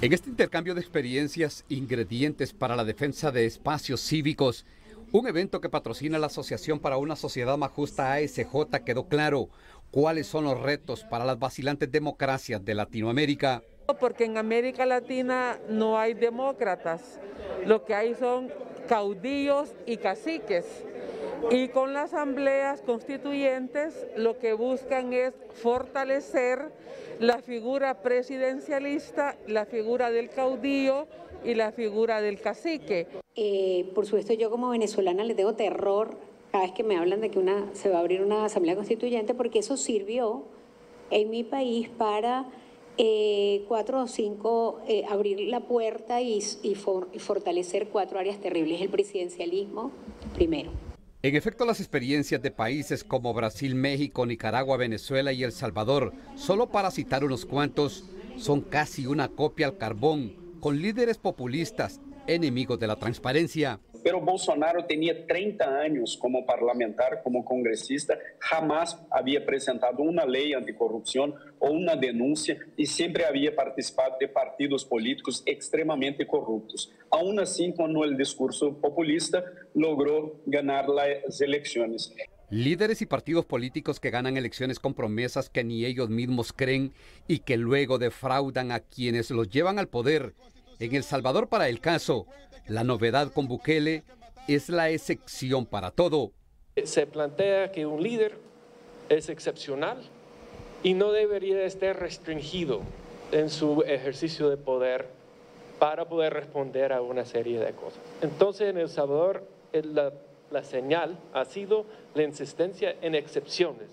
En este intercambio de experiencias, ingredientes para la defensa de espacios cívicos, un evento que patrocina la Asociación para una Sociedad Más Justa ASJ, quedó claro cuáles son los retos para las vacilantes democracias de Latinoamérica. Porque en América Latina no hay demócratas, lo que hay son caudillos y caciques. Y con las asambleas constituyentes lo que buscan es fortalecer la figura presidencialista, la figura del caudillo y la figura del cacique. por supuesto, yo como venezolana le tengo terror cada vez que me hablan de que una, se va a abrir una asamblea constituyente porque eso sirvió en mi país para eh, cuatro o cinco, eh, abrir la puerta y fortalecer cuatro áreas terribles. El presidencialismo, primero. En efecto, las experiencias de países como Brasil, México, Nicaragua, Venezuela y El Salvador, solo para citar unos cuantos, son casi una copia al carbón, con líderes populistas, enemigos de la transparencia pero Bolsonaro tenía 30 años como parlamentar, como congresista, jamás había presentado una ley anticorrupción o una denuncia y siempre había participado de partidos políticos extremadamente corruptos. Aún así, con el discurso populista, logró ganar las elecciones. Líderes y partidos políticos que ganan elecciones con promesas que ni ellos mismos creen y que luego defraudan a quienes los llevan al poder. En El Salvador, para el caso, la novedad con Bukele es la excepción para todo. Se plantea que un líder es excepcional y no debería estar restringido en su ejercicio de poder para poder responder a una serie de cosas. Entonces, en El Salvador, la, la señal ha sido la insistencia en excepciones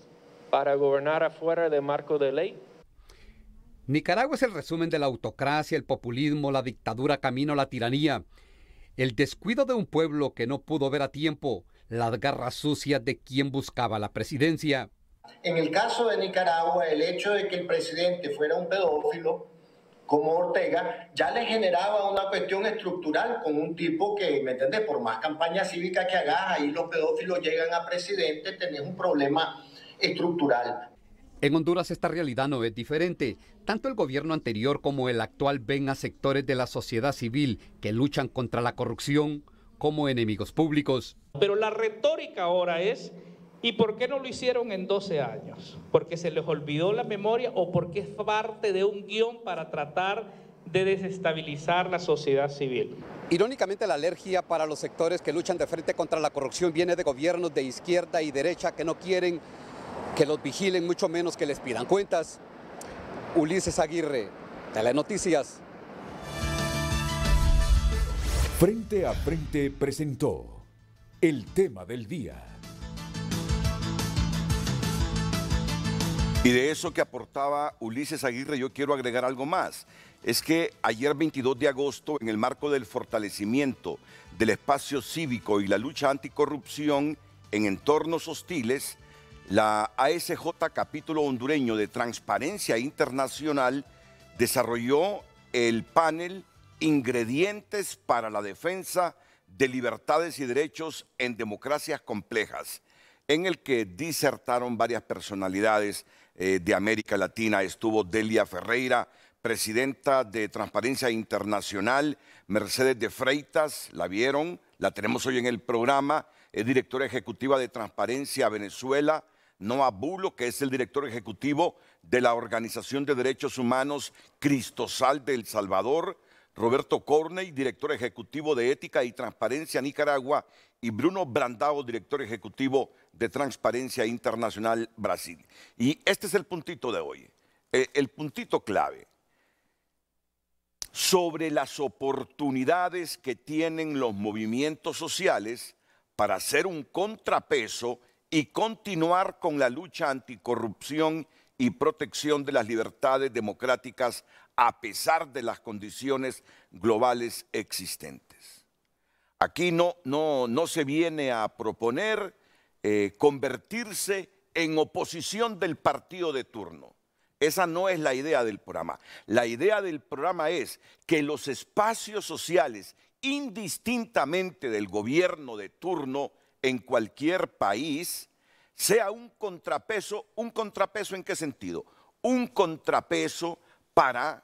para gobernar afuera del marco de ley Nicaragua es el resumen de la autocracia, el populismo, la dictadura, camino a la tiranía el descuido de un pueblo que no pudo ver a tiempo las garras sucias de quien buscaba la presidencia. En el caso de Nicaragua, el hecho de que el presidente fuera un pedófilo como Ortega ya le generaba una cuestión estructural con un tipo que, ¿me entendés? Por más campaña cívica que hagas, ahí los pedófilos llegan a presidente, tenés un problema estructural. En Honduras esta realidad no es diferente. Tanto el gobierno anterior como el actual ven a sectores de la sociedad civil que luchan contra la corrupción como enemigos públicos. Pero la retórica ahora es, ¿y por qué no lo hicieron en 12 años? ¿Porque se les olvidó la memoria o porque es parte de un guión para tratar de desestabilizar la sociedad civil. Irónicamente, la alergia para los sectores que luchan de frente contra la corrupción viene de gobiernos de izquierda y derecha que no quieren que los vigilen, mucho menos que les pidan cuentas. Ulises Aguirre, Telenoticias. Frente a Frente presentó el tema del día. Y de eso que aportaba Ulises Aguirre, yo quiero agregar algo más. Es que ayer 22 de agosto, en el marco del fortalecimiento del espacio cívico y la lucha anticorrupción en entornos hostiles, la ASJ Capítulo Hondureño de Transparencia Internacional desarrolló el panel Ingredientes para la Defensa de Libertades y Derechos en Democracias Complejas, en el que disertaron varias personalidades eh, de América Latina. Estuvo Delia Ferreira, presidenta de Transparencia Internacional, Mercedes de Freitas, la vieron, la tenemos hoy en el programa, es directora ejecutiva de Transparencia Venezuela, Noah Bulo, que es el director ejecutivo de la Organización de Derechos Humanos Cristosal del El Salvador, Roberto Corney, director ejecutivo de Ética y Transparencia Nicaragua, y Bruno Brandao, director ejecutivo de Transparencia Internacional Brasil. Y este es el puntito de hoy, eh, el puntito clave sobre las oportunidades que tienen los movimientos sociales para ser un contrapeso y continuar con la lucha anticorrupción y protección de las libertades democráticas a pesar de las condiciones globales existentes. Aquí no, no, se viene a proponer eh, convertirse en oposición del partido de turno. Esa no es la idea del programa. La idea del programa es que los espacios sociales, indistintamente del gobierno de turno, en cualquier país sea un contrapeso, un contrapeso en qué sentido? Un contrapeso para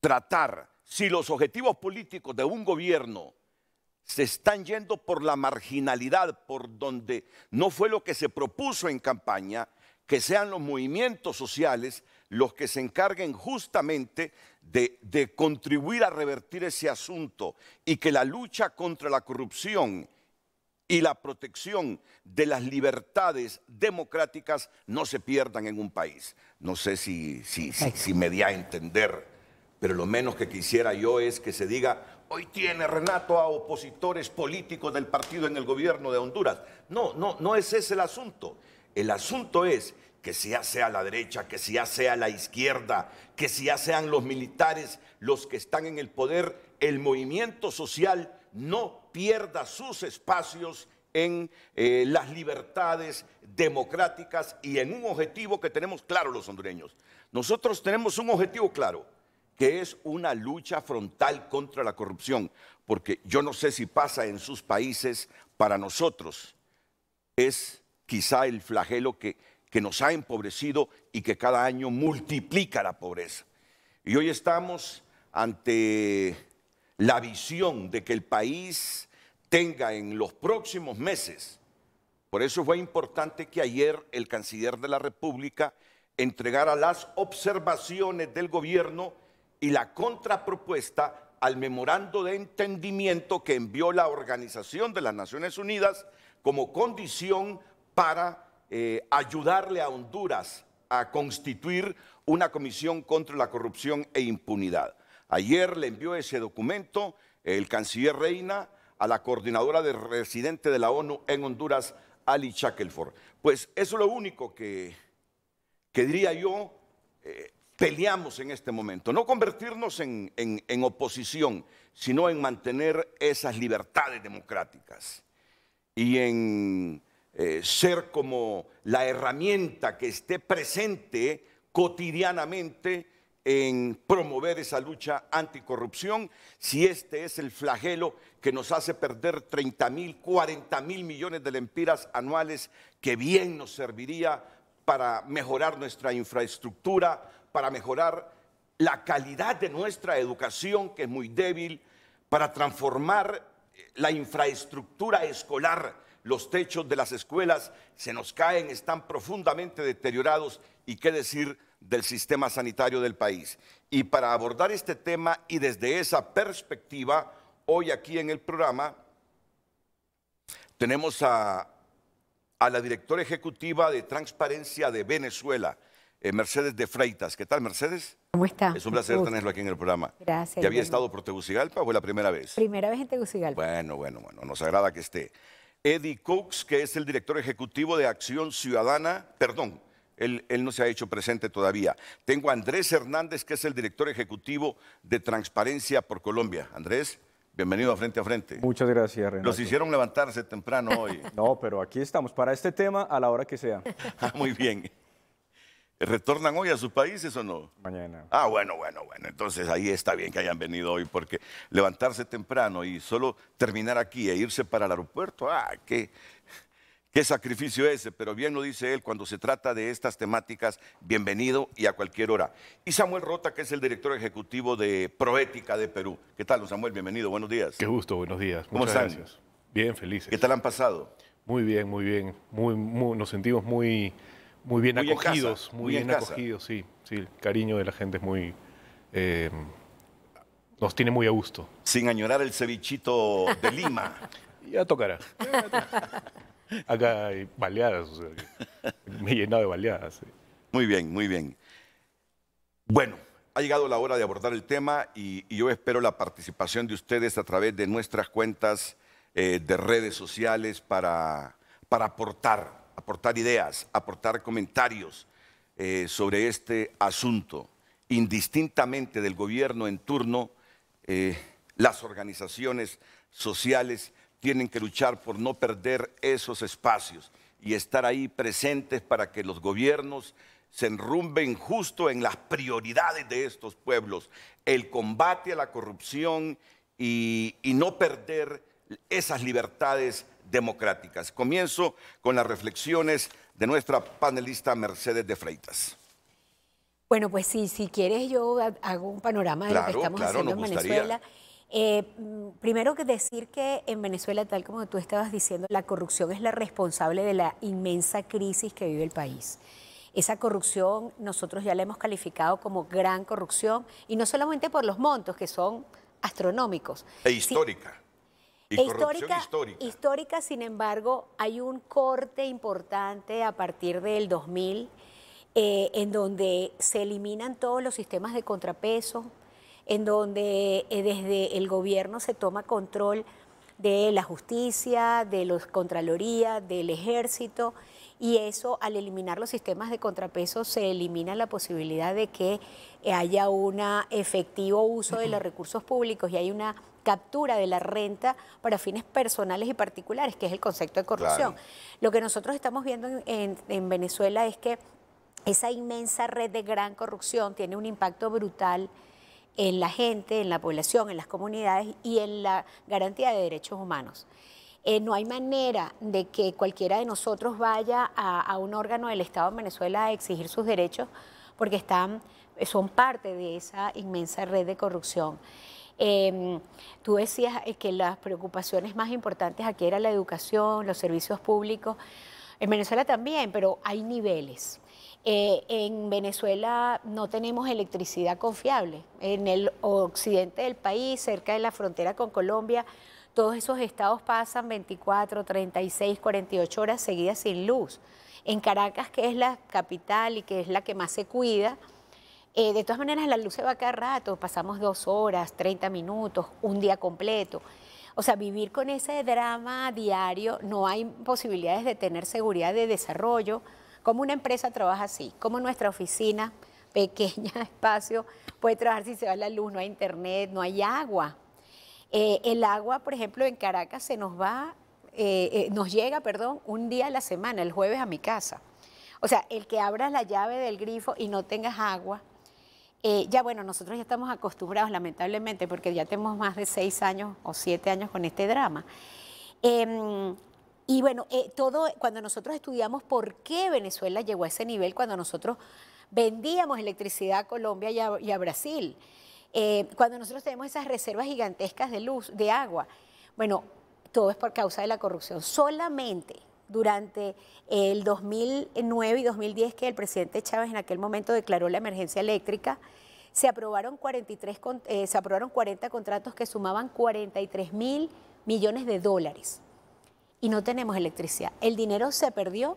tratar si los objetivos políticos de un gobierno se están yendo por la marginalidad, por donde no fue lo que se propuso en campaña, que sean los movimientos sociales los que se encarguen justamente de, contribuir a revertir ese asunto y que la lucha contra la corrupción y la protección de las libertades democráticas no se pierdan en un país. No sé si, si me di a entender, pero lo menos que quisiera yo es que se diga, hoy tiene Renato a opositores políticos del partido en el gobierno de Honduras. No, no, no es ese el asunto. El asunto es que si ya sea la derecha, que si ya sea la izquierda, que si ya sean los militares los que están en el poder, el movimiento social no pierda sus espacios en eh, las libertades democráticas y en un objetivo que tenemos claro los hondureños. Nosotros tenemos un objetivo claro, que es una lucha frontal contra la corrupción, porque yo no sé si pasa en sus países, para nosotros es quizá el flagelo que que nos ha empobrecido y que cada año multiplica la pobreza. Y hoy estamos ante la visión de que el país tenga en los próximos meses, por eso fue importante que ayer el canciller de la República entregara las observaciones del gobierno y la contrapropuesta al memorando de entendimiento que envió la Organización de las Naciones Unidas como condición para eh, ayudarle a Honduras a constituir una comisión contra la corrupción e impunidad. Ayer le envió ese documento el canciller Reina a la coordinadora de residente de la ONU en Honduras, Ali Shackelford. Pues eso es lo único que, que diría yo, eh, peleamos en este momento. No convertirnos en, en, oposición, sino en mantener esas libertades democráticas y en eh, ser como la herramienta que esté presente cotidianamente en promover esa lucha anticorrupción, si este es el flagelo que nos hace perder 30 mil, 40 mil millones de lempiras anuales, que bien nos serviría para mejorar nuestra infraestructura, para mejorar la calidad de nuestra educación, que es muy débil, para transformar la infraestructura escolar los techos de las escuelas se nos caen, están profundamente deteriorados y qué decir del sistema sanitario del país. Y para abordar este tema y desde esa perspectiva, hoy aquí en el programa tenemos a, la directora ejecutiva de Transparencia de Venezuela, eh, Mercedes de Freitas. ¿Qué tal, Mercedes? ¿Cómo está? Es un placer tenerlo aquí en el programa. Gracias. ¿Ya había estado por Tegucigalpa o fue la primera vez? Primera vez en Tegucigalpa. Bueno, bueno, bueno, nos agrada que esté. Eddie Cooks, que es el director ejecutivo de Acción Ciudadana, perdón, él, no se ha hecho presente todavía. Tengo a Andrés Hernández, que es el director ejecutivo de Transparencia por Colombia. Andrés, bienvenido a Frente a Frente. Muchas gracias, Renato. Los hicieron levantarse temprano hoy. No, pero aquí estamos para este tema a la hora que sea. Ah, muy bien. ¿Retornan hoy a sus países o no? Mañana. Ah, bueno, bueno, bueno. Entonces ahí está bien que hayan venido hoy, porque levantarse temprano y solo terminar aquí e irse para el aeropuerto, ah, qué, qué sacrificio ese. Pero bien lo dice él, cuando se trata de estas temáticas, bienvenido y a cualquier hora. Y Samuel Rota, que es el director ejecutivo de Proética de Perú. ¿Qué tal, Samuel? Bienvenido, buenos días. Qué gusto, buenos días. ¿Cómo están? Bien, felices. ¿Qué tal han pasado? Muy bien, muy bien. nos sentimos muy muy bien acogidos, muy, bien acogidos, sí, sí, el cariño de la gente es muy... Eh, nos tiene muy a gusto. Sin añorar el cevichito de Lima. ya tocará. Acá hay baleadas, o sea, me he llenado de baleadas. Muy bien, muy bien. Bueno, ha llegado la hora de abordar el tema y, yo espero la participación de ustedes a través de nuestras cuentas eh, de redes sociales para, para aportar aportar ideas, aportar comentarios eh, sobre este asunto. Indistintamente del gobierno en turno, eh, las organizaciones sociales tienen que luchar por no perder esos espacios y estar ahí presentes para que los gobiernos se enrumben justo en las prioridades de estos pueblos, el combate a la corrupción y, y no perder esas libertades democráticas. Comienzo con las reflexiones de nuestra panelista Mercedes de Freitas. Bueno, pues sí, si quieres yo hago un panorama de lo que estamos haciendo en Venezuela. Eh, mm, primero que decir que en Venezuela, tal como tú estabas diciendo, la corrupción es la responsable de la inmensa crisis que vive el país. Esa corrupción nosotros ya la hemos calificado como gran corrupción y no solamente por los montos que son astronómicos. E histórica. E histórica, histórica, sin embargo, hay un corte importante a partir del 2000 eh, en donde se eliminan todos los sistemas de contrapeso, en donde eh, desde el gobierno se toma control de la justicia, de los contralorías, del ejército, y eso al eliminar los sistemas de contrapeso se elimina la posibilidad de que eh, haya un efectivo uso de los recursos públicos y hay una captura de la renta para fines personales y particulares, que es el concepto de corrupción. Lo que nosotros estamos viendo en, Venezuela es que esa inmensa red de gran corrupción tiene un impacto brutal en la gente, en la población, en las comunidades y en la garantía de derechos humanos. Eh, no hay manera de que cualquiera de nosotros vaya a, un órgano del Estado en Venezuela a exigir sus derechos porque están, son parte de esa inmensa red de corrupción. Em, tú decías eh, que las preocupaciones más importantes aquí era la educación, los servicios públicos. En Venezuela también, pero hay niveles. Eh, en Venezuela no tenemos electricidad confiable. En el occidente del país, cerca de la frontera con Colombia, todos esos estados pasan 24, 36, 48 horas seguidas sin luz. En Caracas, que es la capital y que es la que más se cuida, eh, de todas maneras, la luz se va cada rato, pasamos dos horas, 30 minutos, un día completo. O sea, vivir con ese drama diario, no hay posibilidades de tener seguridad de desarrollo. como una empresa trabaja así? como nuestra oficina, pequeña espacio, puede trabajar si se va la luz, no hay internet, no hay agua? Eh, el agua, por ejemplo, en Caracas se nos va, eh, nos llega, perdón, un día a la semana, el jueves a mi casa. O sea, el que abras la llave del grifo y no tengas agua, eh, ya bueno, nosotros ya estamos acostumbrados, lamentablemente, porque ya tenemos más de seis años o siete años con este drama. Em, y bueno, eh, todo, cuando nosotros estudiamos por qué Venezuela llegó a ese nivel, cuando nosotros vendíamos electricidad a Colombia y a, y a Brasil, eh, cuando nosotros tenemos esas reservas gigantescas de luz, de agua, bueno, todo es por causa de la corrupción. Solamente durante el 2009 y 2010 que el presidente Chávez en aquel momento declaró la emergencia eléctrica, se aprobaron, 43, eh, se aprobaron 40 contratos que sumaban 43 mil millones de dólares y no tenemos electricidad. El dinero se perdió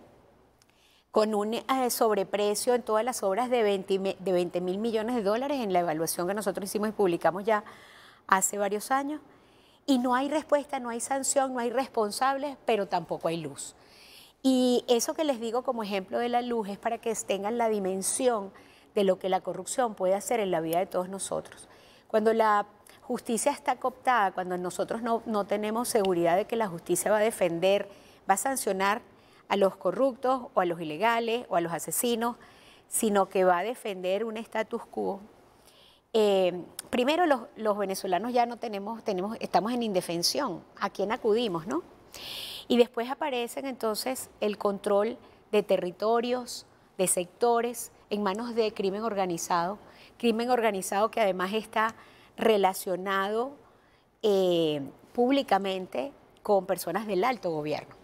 con un eh, sobreprecio en todas las obras de de 20 mil millones de dólares en la evaluación que nosotros hicimos y publicamos ya hace varios años. Y no hay respuesta, no hay sanción, no hay responsables, pero tampoco hay luz. Y eso que les digo como ejemplo de la luz es para que tengan la dimensión de lo que la corrupción puede hacer en la vida de todos nosotros. Cuando la justicia está cooptada, cuando nosotros no, tenemos seguridad de que la justicia va a defender, va a sancionar a los corruptos o a los ilegales o a los asesinos, sino que va a defender un status quo. Eh, primero, los, venezolanos ya no tenemos, tenemos, estamos en indefensión. ¿A quién acudimos, no? Y después aparecen entonces el control de territorios, de sectores, en manos de crimen organizado, crimen organizado que además está relacionado eh, públicamente con personas del alto gobierno.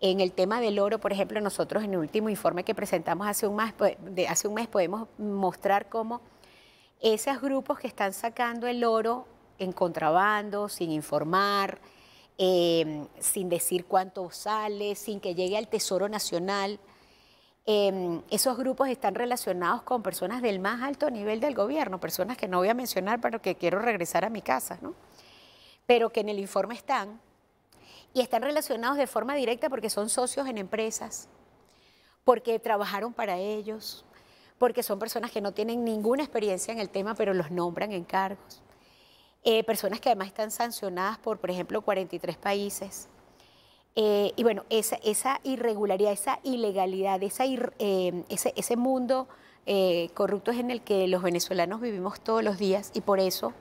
En el tema del oro, por ejemplo, nosotros en el último informe que presentamos hace un pues, hace un mes podemos mostrar cómo esos grupos que están sacando el oro en contrabando, sin informar, Em, sin decir cuánto sale, sin que llegue al Tesoro Nacional. Em, esos grupos están relacionados con personas del más alto nivel del gobierno, personas que no voy a mencionar, pero que quiero regresar a mi casa, ¿no? Pero que en el informe están y están relacionados de forma directa porque son socios en empresas, porque trabajaron para ellos, porque son personas que no tienen ninguna experiencia en el tema, pero los nombran en cargos. Eh, personas que además están sancionadas por, por ejemplo, 43 países. Eh, y bueno, esa, irregularidad, esa ilegalidad, eh, ese, mundo corrupto es en el que los venezolanos vivimos todos los días y por eso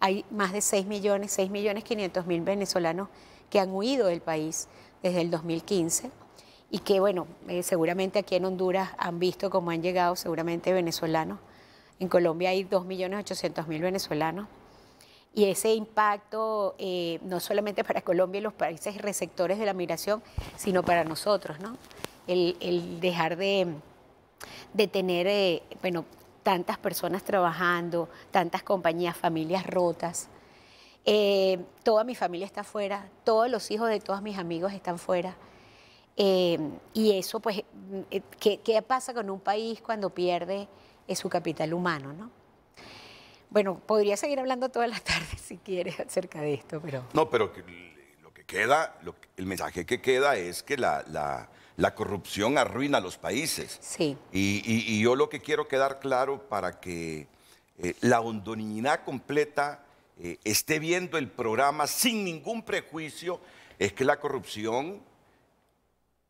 hay más de 6 millones, 6 millones 500 mil venezolanos que han huido del país desde el 2015 y que, bueno, seguramente aquí en Honduras han visto cómo han llegado seguramente venezolanos. En Colombia hay millones mil venezolanos y ese impacto eh, no solamente para Colombia y los países receptores de la migración, sino para nosotros, ¿no? El, dejar de, tener, eh, bueno, tantas personas trabajando, tantas compañías, familias rotas. Eh, toda mi familia está fuera, todos los hijos de todos mis amigos están fuera. y eso, pues, ¿qué pasa con un país cuando pierde su capital humano, no? Bueno, podría seguir hablando toda la tarde si quieres acerca de esto, pero... No, pero lo que queda, el mensaje que queda es que la, corrupción arruina los países. Sí. Y, y, yo lo que quiero quedar claro para que eh, la hondoninidad completa eh, esté viendo el programa sin ningún prejuicio es que la corrupción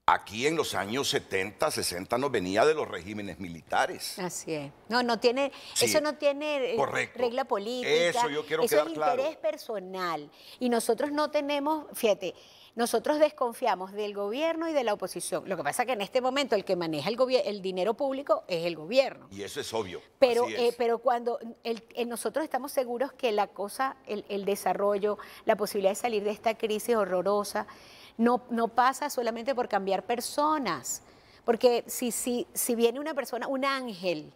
aquí en los años 70, 60 no venía de los regímenes militares. Así es. No, no tiene, eso no tiene eh, regla política. Eso yo quiero eso es interés personal. Y nosotros no tenemos, fíjate, nosotros desconfiamos del gobierno y de la oposición. Lo que pasa es que en este momento el que maneja el, el dinero público es el gobierno. Y eso es obvio. Pero, eh, pero cuando eh, nosotros estamos seguros que la cosa, el desarrollo, la posibilidad de salir de esta crisis horrorosa, no, pasa solamente por cambiar personas, porque si, si, viene una persona, un ángel,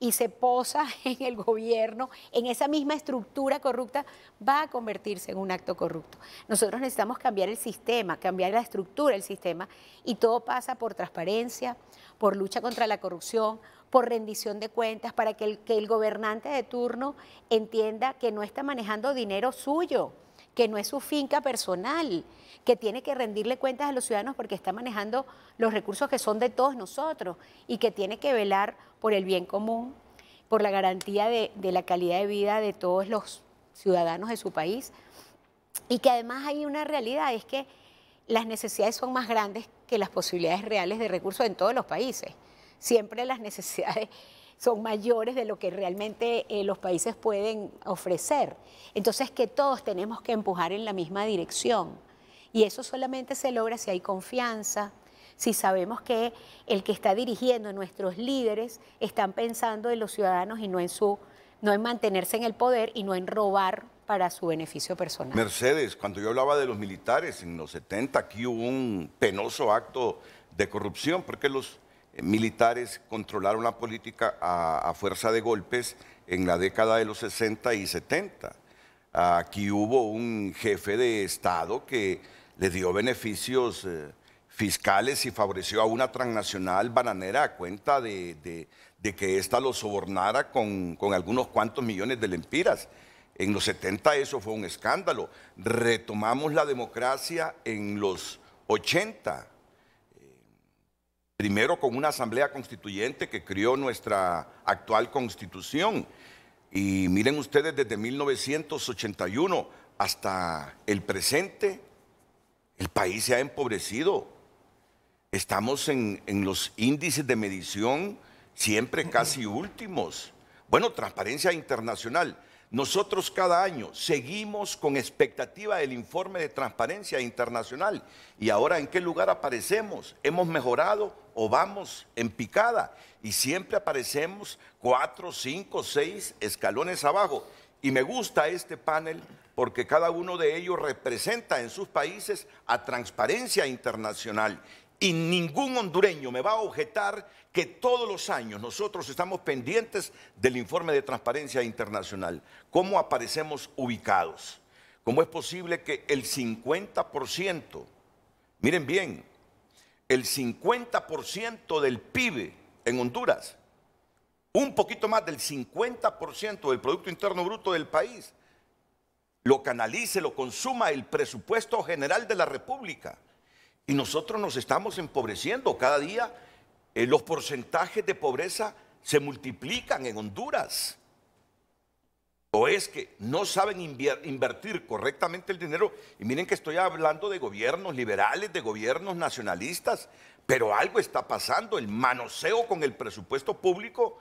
y se posa en el gobierno, en esa misma estructura corrupta, va a convertirse en un acto corrupto. Nosotros necesitamos cambiar el sistema, cambiar la estructura del sistema, y todo pasa por transparencia, por lucha contra la corrupción, por rendición de cuentas, para que el gobernante de turno entienda que no está manejando dinero suyo, que no es su finca personal, que tiene que rendirle cuentas a los ciudadanos porque está manejando los recursos que son de todos nosotros y que tiene que velar por el bien común, por la garantía de, la calidad de vida de todos los ciudadanos de su país. Y que además hay una realidad, es que las necesidades son más grandes que las posibilidades reales de recursos en todos los países. Siempre las necesidades son mayores de lo que realmente eh, los países pueden ofrecer. Entonces, que todos tenemos que empujar en la misma dirección. Y eso solamente se logra si hay confianza, si sabemos que el que está dirigiendo, nuestros líderes, están pensando en los ciudadanos y no en su no en mantenerse en el poder y no en robar para su beneficio personal. Mercedes, cuando yo hablaba de los militares en los 70, aquí hubo un penoso acto de corrupción, porque los militares controlaron la política a, fuerza de golpes en la década de los 60 y 70. Aquí hubo un jefe de Estado que le dio beneficios eh, fiscales y favoreció a una transnacional bananera a cuenta de, que ésta lo sobornara con, con algunos cuantos millones de lempiras. En los 70 eso fue un escándalo. Retomamos la democracia en los 80 Primero con una asamblea constituyente que crió nuestra actual constitución. Y miren ustedes, desde 1981 hasta el presente, el país se ha empobrecido. Estamos en, los índices de medición siempre casi últimos. Bueno, transparencia internacional. Nosotros cada año seguimos con expectativa el informe de transparencia internacional. ¿Y ahora en qué lugar aparecemos? Hemos mejorado o vamos en picada y siempre aparecemos cuatro, cinco, seis escalones abajo. Y me gusta este panel porque cada uno de ellos representa en sus países a transparencia internacional. Y ningún hondureño me va a objetar que todos los años nosotros estamos pendientes del informe de transparencia internacional. ¿Cómo aparecemos ubicados? ¿Cómo es posible que el 50%, miren bien, el 50% del PIB en Honduras, un poquito más del 50% del Producto Interno Bruto del país, lo canalice, lo consuma el presupuesto general de la República. Y nosotros nos estamos empobreciendo. Cada día eh, los porcentajes de pobreza se multiplican en Honduras o es que no saben invertir correctamente el dinero, y miren que estoy hablando de gobiernos liberales, de gobiernos nacionalistas, pero algo está pasando, el manoseo con el presupuesto público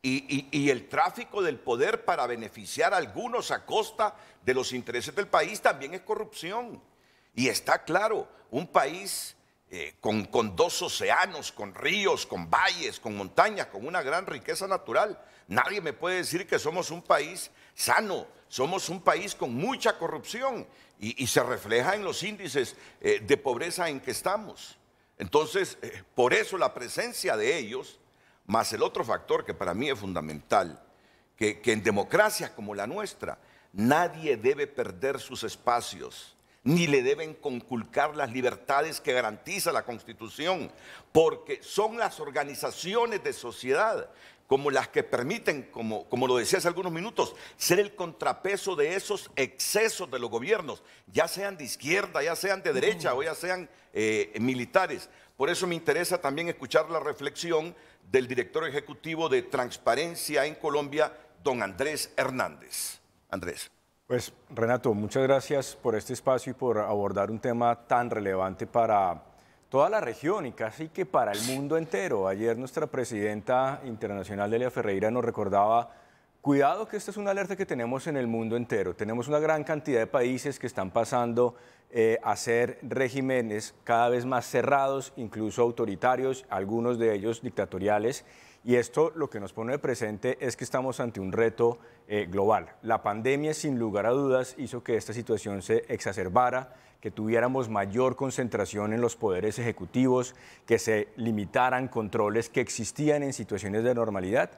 y, el tráfico del poder para beneficiar a algunos a costa de los intereses del país también es corrupción. Y está claro, un país eh, con dos océanos, con ríos, con valles, con montañas, con una gran riqueza natural, Nadie me puede decir que somos un país sano, somos un país con mucha corrupción y, se refleja en los índices eh, de pobreza en que estamos. Entonces, eh, por eso la presencia de ellos, más el otro factor que para mí es fundamental, que, que en democracias como la nuestra, nadie debe perder sus espacios ni le deben conculcar las libertades que garantiza la Constitución, porque son las organizaciones de sociedad como las que permiten, como, como lo decía hace algunos minutos, ser el contrapeso de esos excesos de los gobiernos, ya sean de izquierda, ya sean de derecha o ya sean eh, militares. Por eso me interesa también escuchar la reflexión del director ejecutivo de Transparencia en Colombia, don Andrés Hernández. Andrés. Pues Renato, muchas gracias por este espacio y por abordar un tema tan relevante para toda la región y casi que para el mundo entero. Ayer nuestra presidenta internacional Delia Ferreira nos recordaba, cuidado que esta es una alerta que tenemos en el mundo entero. Tenemos una gran cantidad de países que están pasando eh, a ser regímenes cada vez más cerrados, incluso autoritarios, algunos de ellos dictatoriales. Y esto lo que nos pone de presente es que estamos ante un reto eh, global. La pandemia, sin lugar a dudas, hizo que esta situación se exacerbara, que tuviéramos mayor concentración en los poderes ejecutivos, que se limitaran controles que existían en situaciones de normalidad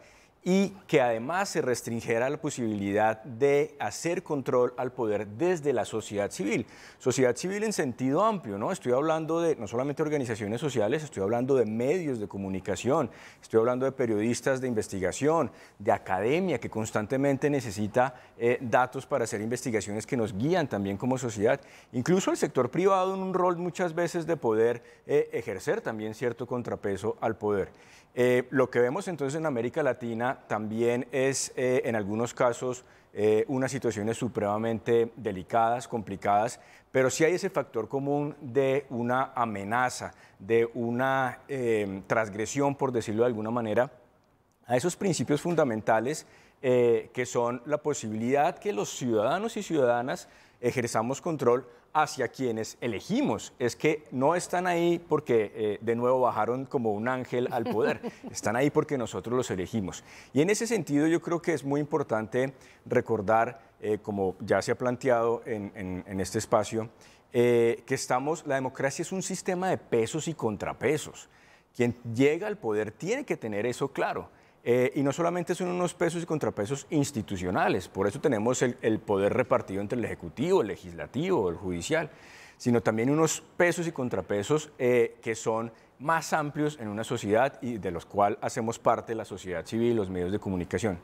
y que además se restringiera la posibilidad de hacer control al poder desde la sociedad civil. Sociedad civil en sentido amplio, ¿no? Estoy hablando de no solamente organizaciones sociales, estoy hablando de medios de comunicación, estoy hablando de periodistas de investigación, de academia que constantemente necesita eh, datos para hacer investigaciones que nos guían también como sociedad, incluso el sector privado en un rol muchas veces de poder eh, ejercer también cierto contrapeso al poder. Eh, lo que vemos entonces en América Latina también es eh, en algunos casos eh, unas situaciones supremamente delicadas, complicadas, pero si hay ese factor común de una amenaza, de una em, transgresión, por decirlo de alguna manera, a esos principios fundamentales eh, que son la posibilidad que los ciudadanos y ciudadanas ejerzamos control hacia quienes elegimos. Es que no están ahí porque eh, de nuevo bajaron como un ángel al poder, están ahí porque nosotros los elegimos. Y en ese sentido yo creo que es muy importante recordar, eh, como ya se ha planteado en, este espacio, eh, que estamos, la democracia es un sistema de pesos y contrapesos. Quien llega al poder tiene que tener eso claro eh, y no solamente son unos pesos y contrapesos institucionales, por eso tenemos el, poder repartido entre el Ejecutivo, el Legislativo, el Judicial, sino también unos pesos y contrapesos eh, que son más amplios en una sociedad y de los cuales hacemos parte la sociedad civil y los medios de comunicación.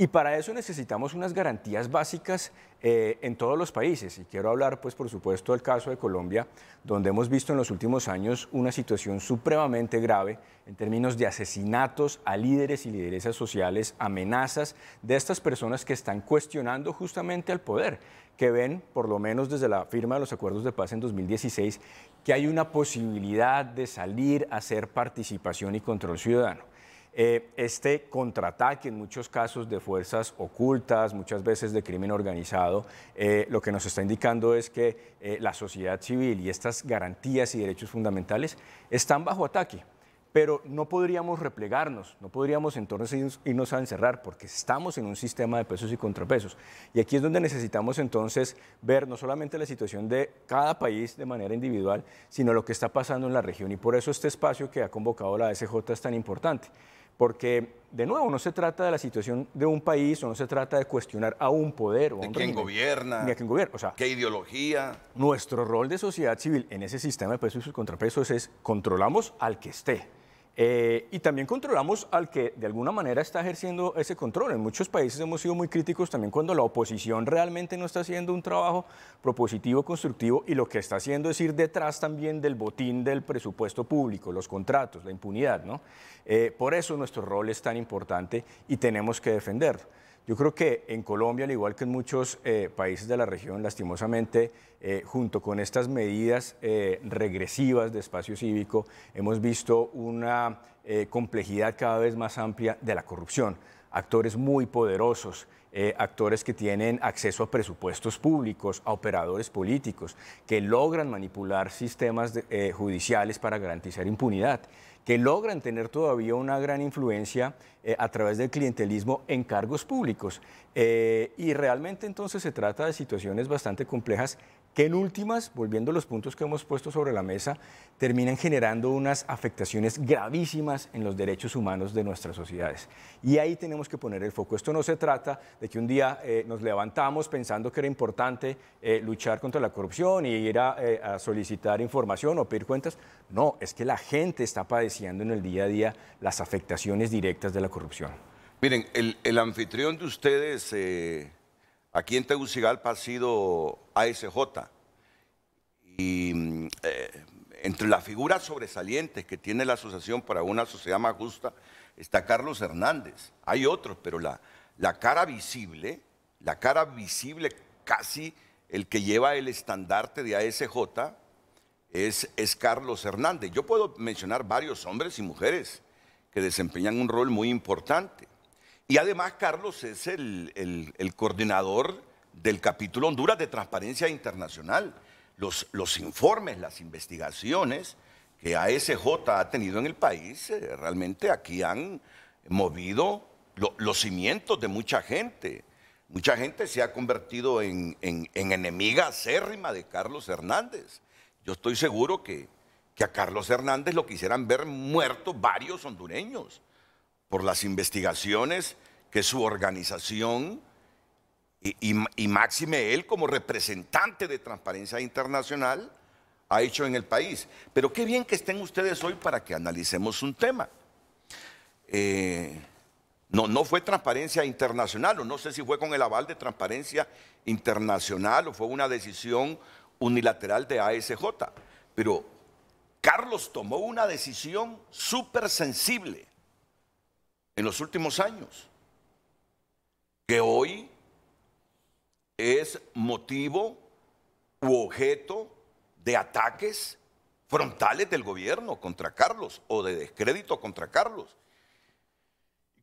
Y para eso necesitamos unas garantías básicas eh, en todos los países. Y quiero hablar, pues, por supuesto, del caso de Colombia, donde hemos visto en los últimos años una situación supremamente grave en términos de asesinatos a líderes y lideresas sociales, amenazas de estas personas que están cuestionando justamente al poder, que ven, por lo menos desde la firma de los acuerdos de paz en 2016, que hay una posibilidad de salir a hacer participación y control ciudadano. Eh, este contraataque en muchos casos de fuerzas ocultas, muchas veces de crimen organizado, eh, lo que nos está indicando es que eh, la sociedad civil y estas garantías y derechos fundamentales están bajo ataque. Pero no podríamos replegarnos, no podríamos entonces irnos a encerrar porque estamos en un sistema de pesos y contrapesos. Y aquí es donde necesitamos entonces ver no solamente la situación de cada país de manera individual, sino lo que está pasando en la región. Y por eso este espacio que ha convocado la SJ es tan importante porque de nuevo, no se trata de la situación de un país o no se trata de cuestionar a un poder o a un quién gobierna, ni a quién gobierna, o sea, qué ideología. Nuestro rol de sociedad civil en ese sistema de pesos y contrapesos es controlamos al que esté. Eh, y también controlamos al que de alguna manera está ejerciendo ese control. En muchos países hemos sido muy críticos también cuando la oposición realmente no está haciendo un trabajo propositivo, constructivo, y lo que está haciendo es ir detrás también del botín del presupuesto público, los contratos, la impunidad. Eh, por eso nuestro rol es tan importante y tenemos que defenderlo. Yo creo que en Colombia, al igual que en muchos eh, países de la región, lastimosamente, eh, junto con estas medidas eh, regresivas de espacio cívico, hemos visto una complejidad cada vez más amplia de la corrupción. Actores muy poderosos, actores que tienen acceso a presupuestos públicos, a operadores políticos, que logran manipular sistemas judiciales para garantizar impunidad que logran tener todavía una gran influencia eh, a través del clientelismo en cargos públicos. Eh, y realmente entonces se trata de situaciones bastante complejas que en últimas, volviendo a los puntos que hemos puesto sobre la mesa, terminan generando unas afectaciones gravísimas en los derechos humanos de nuestras sociedades. Y ahí tenemos que poner el foco. Esto no se trata de que un día eh, nos levantamos pensando que era importante luchar contra la corrupción y ir a, a solicitar información o pedir cuentas. No, es que la gente está padeciendo en el día a día las afectaciones directas de la corrupción. Miren, el, anfitrión de ustedes eh, aquí en Tegucigalpa ha sido ASJ. Y mm, eh, entre las figuras sobresalientes que tiene la Asociación para una Sociedad Más Justa está Carlos Hernández. Hay otros, pero la, la cara visible, la cara visible casi el que lleva el estandarte de ASJ es, Carlos Hernández. Yo puedo mencionar varios hombres y mujeres que desempeñan un rol muy importante. Y además Carlos es el, coordinador del capítulo Honduras de Transparencia Internacional. Los, informes, las investigaciones que ASJ ha tenido en el país, eh, realmente aquí han movido los cimientos de mucha gente. Mucha gente se ha convertido en, en enemiga acérrima de Carlos Hernández. Yo estoy seguro que, a Carlos Hernández lo quisieran ver muerto varios hondureños por las investigaciones que su organización y, y, máxime él como representante de Transparencia Internacional ha hecho en el país. Pero qué bien que estén ustedes hoy para que analicemos un tema. Eh, no, no fue Transparencia Internacional, o no sé si fue con el aval de Transparencia Internacional o fue una decisión unilateral de ASJ. Pero Carlos tomó una decisión súper sensible en los últimos años, que hoy es motivo u objeto de ataques frontales del gobierno contra Carlos o de descrédito contra Carlos.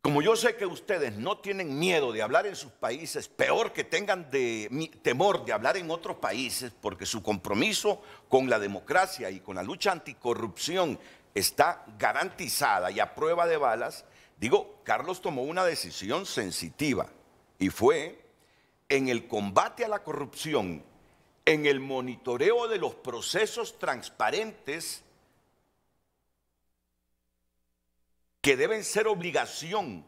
Como yo sé que ustedes no tienen miedo de hablar en sus países, peor que tengan temor de hablar en otros países, porque su compromiso con la democracia y con la lucha anticorrupción está garantizada y a prueba de balas, digo, Carlos tomó una decisión sensitiva y fue en el combate a la corrupción, en el monitoreo de los procesos transparentes que deben ser obligación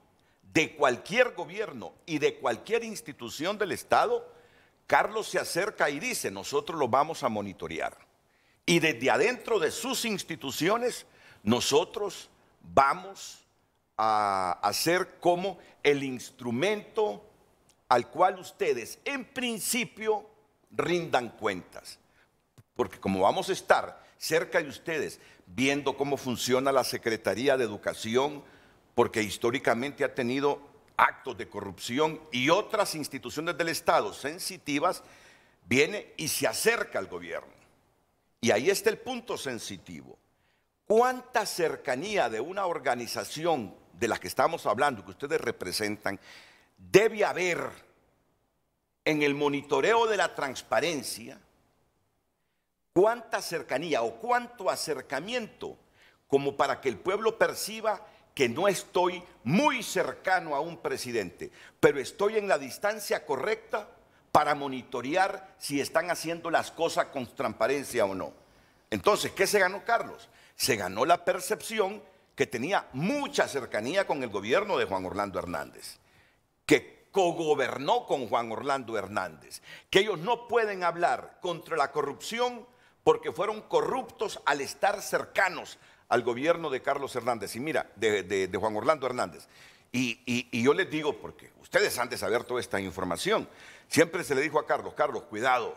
de cualquier gobierno y de cualquier institución del Estado, Carlos se acerca y dice, nosotros lo vamos a monitorear. Y desde adentro de sus instituciones, nosotros vamos a hacer como el instrumento al cual ustedes en principio rindan cuentas. Porque como vamos a estar cerca de ustedes, viendo cómo funciona la Secretaría de Educación, porque históricamente ha tenido actos de corrupción y otras instituciones del Estado sensitivas, viene y se acerca al gobierno. Y ahí está el punto sensitivo. ¿Cuánta cercanía de una organización de la que estamos hablando, que ustedes representan, debe haber en el monitoreo de la transparencia cuánta cercanía o cuánto acercamiento como para que el pueblo perciba que no estoy muy cercano a un presidente, pero estoy en la distancia correcta para monitorear si están haciendo las cosas con transparencia o no. Entonces, ¿qué se ganó Carlos? Se ganó la percepción que tenía mucha cercanía con el gobierno de Juan Orlando Hernández, que cogobernó con Juan Orlando Hernández, que ellos no pueden hablar contra la corrupción porque fueron corruptos al estar cercanos al gobierno de Carlos Hernández y mira, de, Juan Orlando Hernández. Y, y, yo les digo, porque ustedes han de saber toda esta información, siempre se le dijo a Carlos, Carlos, cuidado,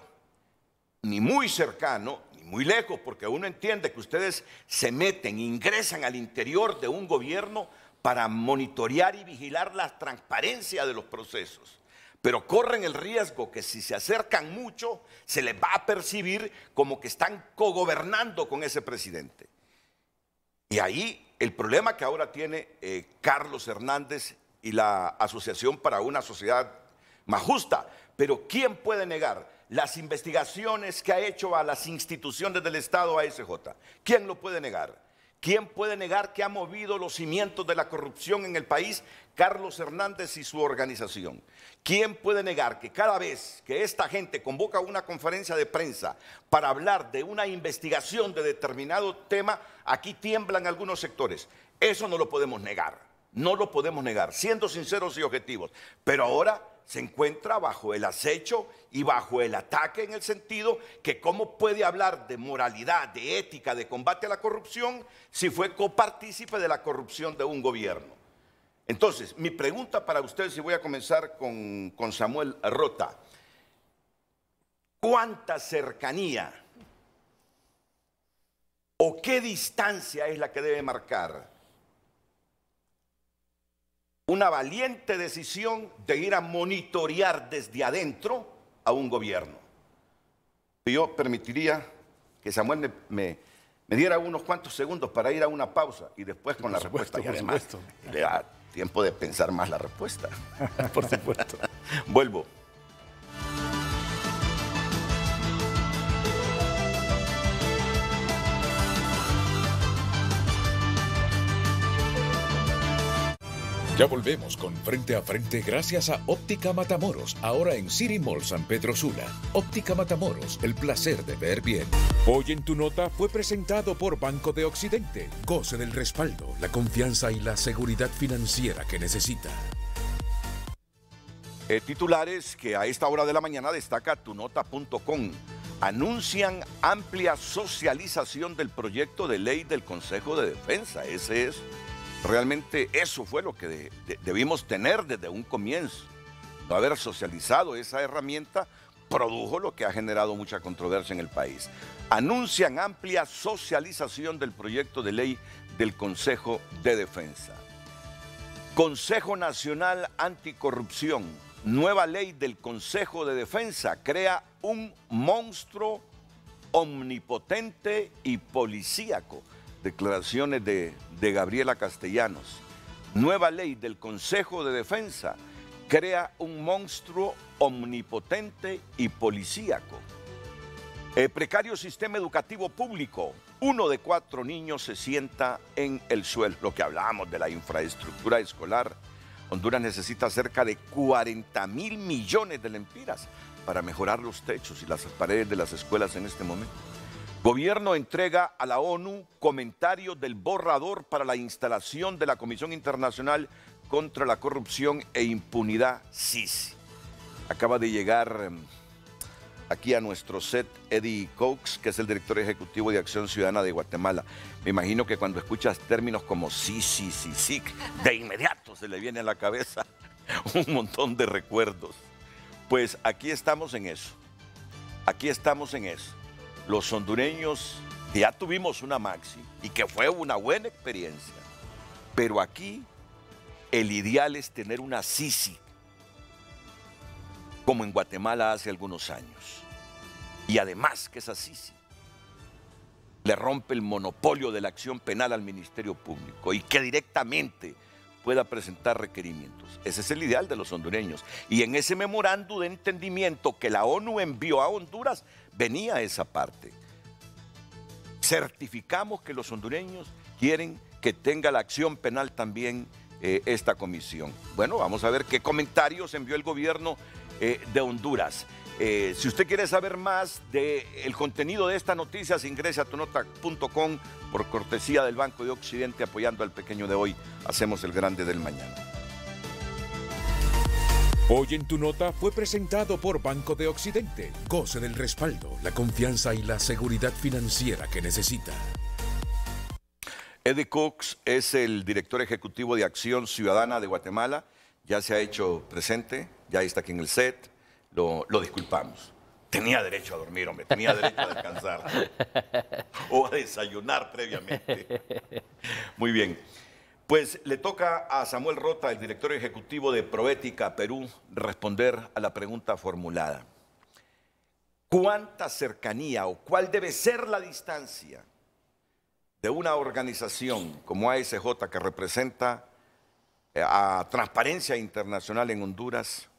ni muy cercano, ni muy lejos, porque uno entiende que ustedes se meten, ingresan al interior de un gobierno para monitorear y vigilar la transparencia de los procesos pero corren el riesgo que si se acercan mucho, se les va a percibir como que están cogobernando con ese presidente. Y ahí el problema que ahora tiene eh, Carlos Hernández y la Asociación para una Sociedad Más Justa. Pero ¿quién puede negar las investigaciones que ha hecho a las instituciones del Estado ASJ? ¿Quién lo puede negar? ¿Quién puede negar que ha movido los cimientos de la corrupción en el país Carlos Hernández y su organización? ¿Quién puede negar que cada vez que esta gente convoca una conferencia de prensa para hablar de una investigación de determinado tema, aquí tiemblan algunos sectores? Eso no lo podemos negar, no lo podemos negar, siendo sinceros y objetivos. Pero ahora se encuentra bajo el acecho y bajo el ataque en el sentido que cómo puede hablar de moralidad, de ética, de combate a la corrupción si fue copartícipe de la corrupción de un gobierno. Entonces, mi pregunta para ustedes, y voy a comenzar con, con Samuel Rota, ¿cuánta cercanía o qué distancia es la que debe marcar una valiente decisión de ir a monitorear desde adentro a un gobierno. Yo permitiría que Samuel me, diera unos cuantos segundos para ir a una pausa y después con la respuesta. le da tiempo de pensar más la respuesta. por supuesto. Vuelvo. Ya volvemos con Frente a Frente gracias a Óptica Matamoros, ahora en City Mall San Pedro Sula. Óptica Matamoros, el placer de ver bien. Hoy en tu nota fue presentado por Banco de Occidente. Goce del respaldo, la confianza y la seguridad financiera que necesita. Eh, titulares que a esta hora de la mañana destaca tunota.com. Anuncian amplia socialización del proyecto de ley del Consejo de Defensa. Ese es Realmente eso fue lo que debimos tener desde un comienzo. No haber socializado esa herramienta produjo lo que ha generado mucha controversia en el país. Anuncian amplia socialización del proyecto de ley del Consejo de Defensa. Consejo Nacional Anticorrupción, nueva ley del Consejo de Defensa, crea un monstruo omnipotente y policíaco Declaraciones de, Gabriela Castellanos. Nueva ley del Consejo de Defensa crea un monstruo omnipotente y policíaco. El precario sistema educativo público. Uno de cuatro niños se sienta en el suelo. Lo que hablábamos de la infraestructura escolar. Honduras necesita cerca de 40 mil millones de lempiras para mejorar los techos y las paredes de las escuelas en este momento. Gobierno entrega a la ONU comentario del borrador para la instalación de la Comisión Internacional contra la Corrupción e Impunidad, CIS. Acaba de llegar em, aquí a nuestro set Eddie Cox, que es el director ejecutivo de Acción Ciudadana de Guatemala. Me imagino que cuando escuchas términos como sí, de inmediato se le viene a la cabeza un montón de recuerdos. Pues aquí estamos en eso. Aquí estamos en eso los hondureños ya tuvimos una maxi y que fue una buena experiencia. Pero aquí el ideal es tener una Sisi, como en Guatemala hace algunos años. Y además que esa Sisi le rompe el monopolio de la acción penal al Ministerio Público y que directamente pueda presentar requerimientos. Ese es el ideal de los hondureños. Y en ese memorándum de entendimiento que la ONU envió a Honduras, venía esa parte. Certificamos que los hondureños quieren que tenga la acción penal también eh, esta comisión. Bueno, vamos a ver qué comentarios envió el gobierno eh, de Honduras. Eh, si usted quiere saber más del contenido de esta noticias, ingrese a tunota.com por cortesía del Banco de Occidente apoyando al pequeño de hoy. Hacemos el grande del mañana. Hoy en tu nota fue presentado por Banco de Occidente. Goce del respaldo, la confianza y la seguridad financiera que necesita. Eddie Cox es el director ejecutivo de Acción Ciudadana de Guatemala. Ya se ha hecho presente, ya está aquí en el set lo, disculpamos. Tenía derecho a dormir, me tenía derecho a descansar o a desayunar previamente. Muy bien. Pues le toca a Samuel Rota, el director ejecutivo de Proética Perú, responder a la pregunta formulada. ¿Cuánta cercanía o cuál debe ser la distancia de una organización como ASJ que representa eh, a Transparencia Internacional en Honduras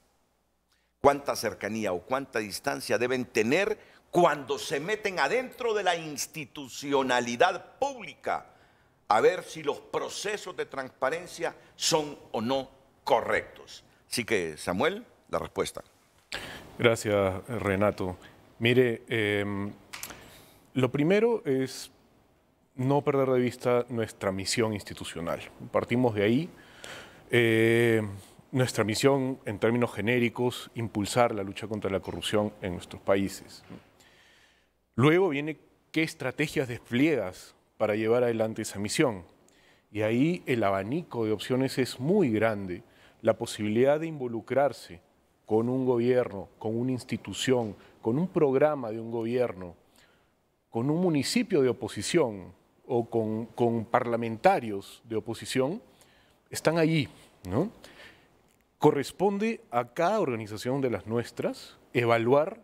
cuánta cercanía o cuánta distancia deben tener cuando se meten adentro de la institucionalidad pública a ver si los procesos de transparencia son o no correctos. Así que, Samuel, la respuesta. Gracias, Renato. Mire, em, lo primero es no perder de vista nuestra misión institucional. Partimos de ahí. Eh, nuestra misión en términos genéricos, impulsar la lucha contra la corrupción en nuestros países. Luego viene qué estrategias despliegas para llevar adelante esa misión. Y ahí el abanico de opciones es muy grande. La posibilidad de involucrarse con un gobierno, con una institución, con un programa de un gobierno, con un municipio de oposición o con, parlamentarios de oposición, están allí. ¿no? corresponde a cada organización de las nuestras evaluar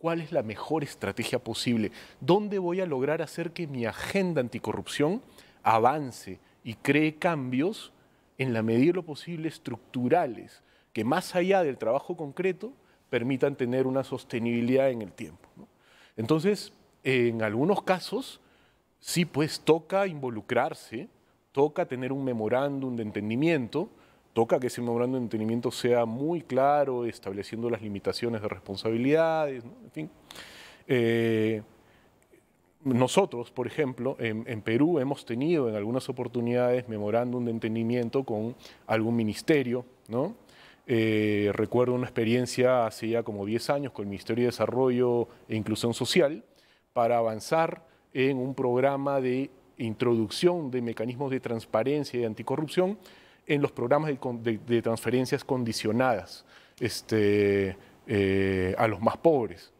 cuál es la mejor estrategia posible, dónde voy a lograr hacer que mi agenda anticorrupción avance y cree cambios en la medida de lo posible estructurales, que más allá del trabajo concreto permitan tener una sostenibilidad en el tiempo. Entonces, en algunos casos, sí, pues toca involucrarse, toca tener un memorándum de entendimiento, toca que ese memorando de entendimiento sea muy claro, estableciendo las limitaciones de responsabilidades, en fin. Eh, nosotros, por ejemplo, en, Perú hemos tenido en algunas oportunidades memorándum de entendimiento con algún ministerio, eh, recuerdo una experiencia hace ya como 10 años con el Ministerio de Desarrollo e Inclusión Social para avanzar en un programa de introducción de mecanismos de transparencia y anticorrupción en los programas de, transferencias condicionadas este, eh, a los más pobres.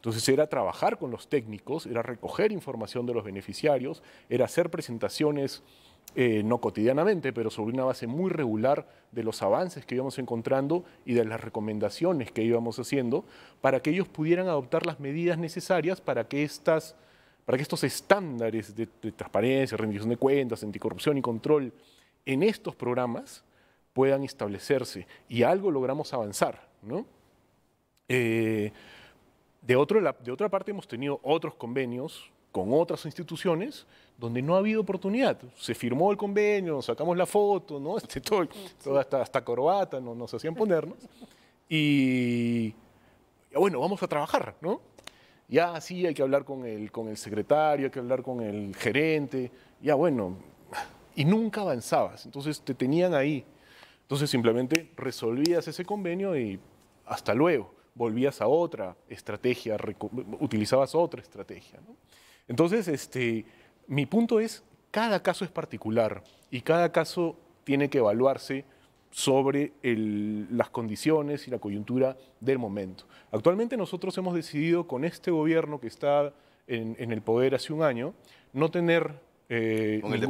Entonces era trabajar con los técnicos, era recoger información de los beneficiarios, era hacer presentaciones, eh, no cotidianamente, pero sobre una base muy regular de los avances que íbamos encontrando y de las recomendaciones que íbamos haciendo para que ellos pudieran adoptar las medidas necesarias para que estas para que estos estándares de transparencia, rendición de cuentas, anticorrupción y control en estos programas puedan establecerse y algo logramos avanzar. ¿no? Eh, de, otro, de otra parte hemos tenido otros convenios con otras instituciones donde no ha habido oportunidad. Se firmó el convenio, sacamos la foto, ¿no? Este, hasta, corbata no, nos hacían ponernos. Y bueno, vamos a trabajar, ¿no? Ya sí, hay que hablar con el, con el secretario, hay que hablar con el gerente. Ya bueno, y nunca avanzabas. Entonces te tenían ahí. Entonces simplemente resolvías ese convenio y hasta luego. Volvías a otra estrategia, utilizabas otra estrategia. Entonces, este, mi punto es, cada caso es particular y cada caso tiene que evaluarse sobre las condiciones y la coyuntura del momento. Actualmente nosotros hemos decidido con este gobierno que está en el poder hace un año, no tener eh, con, el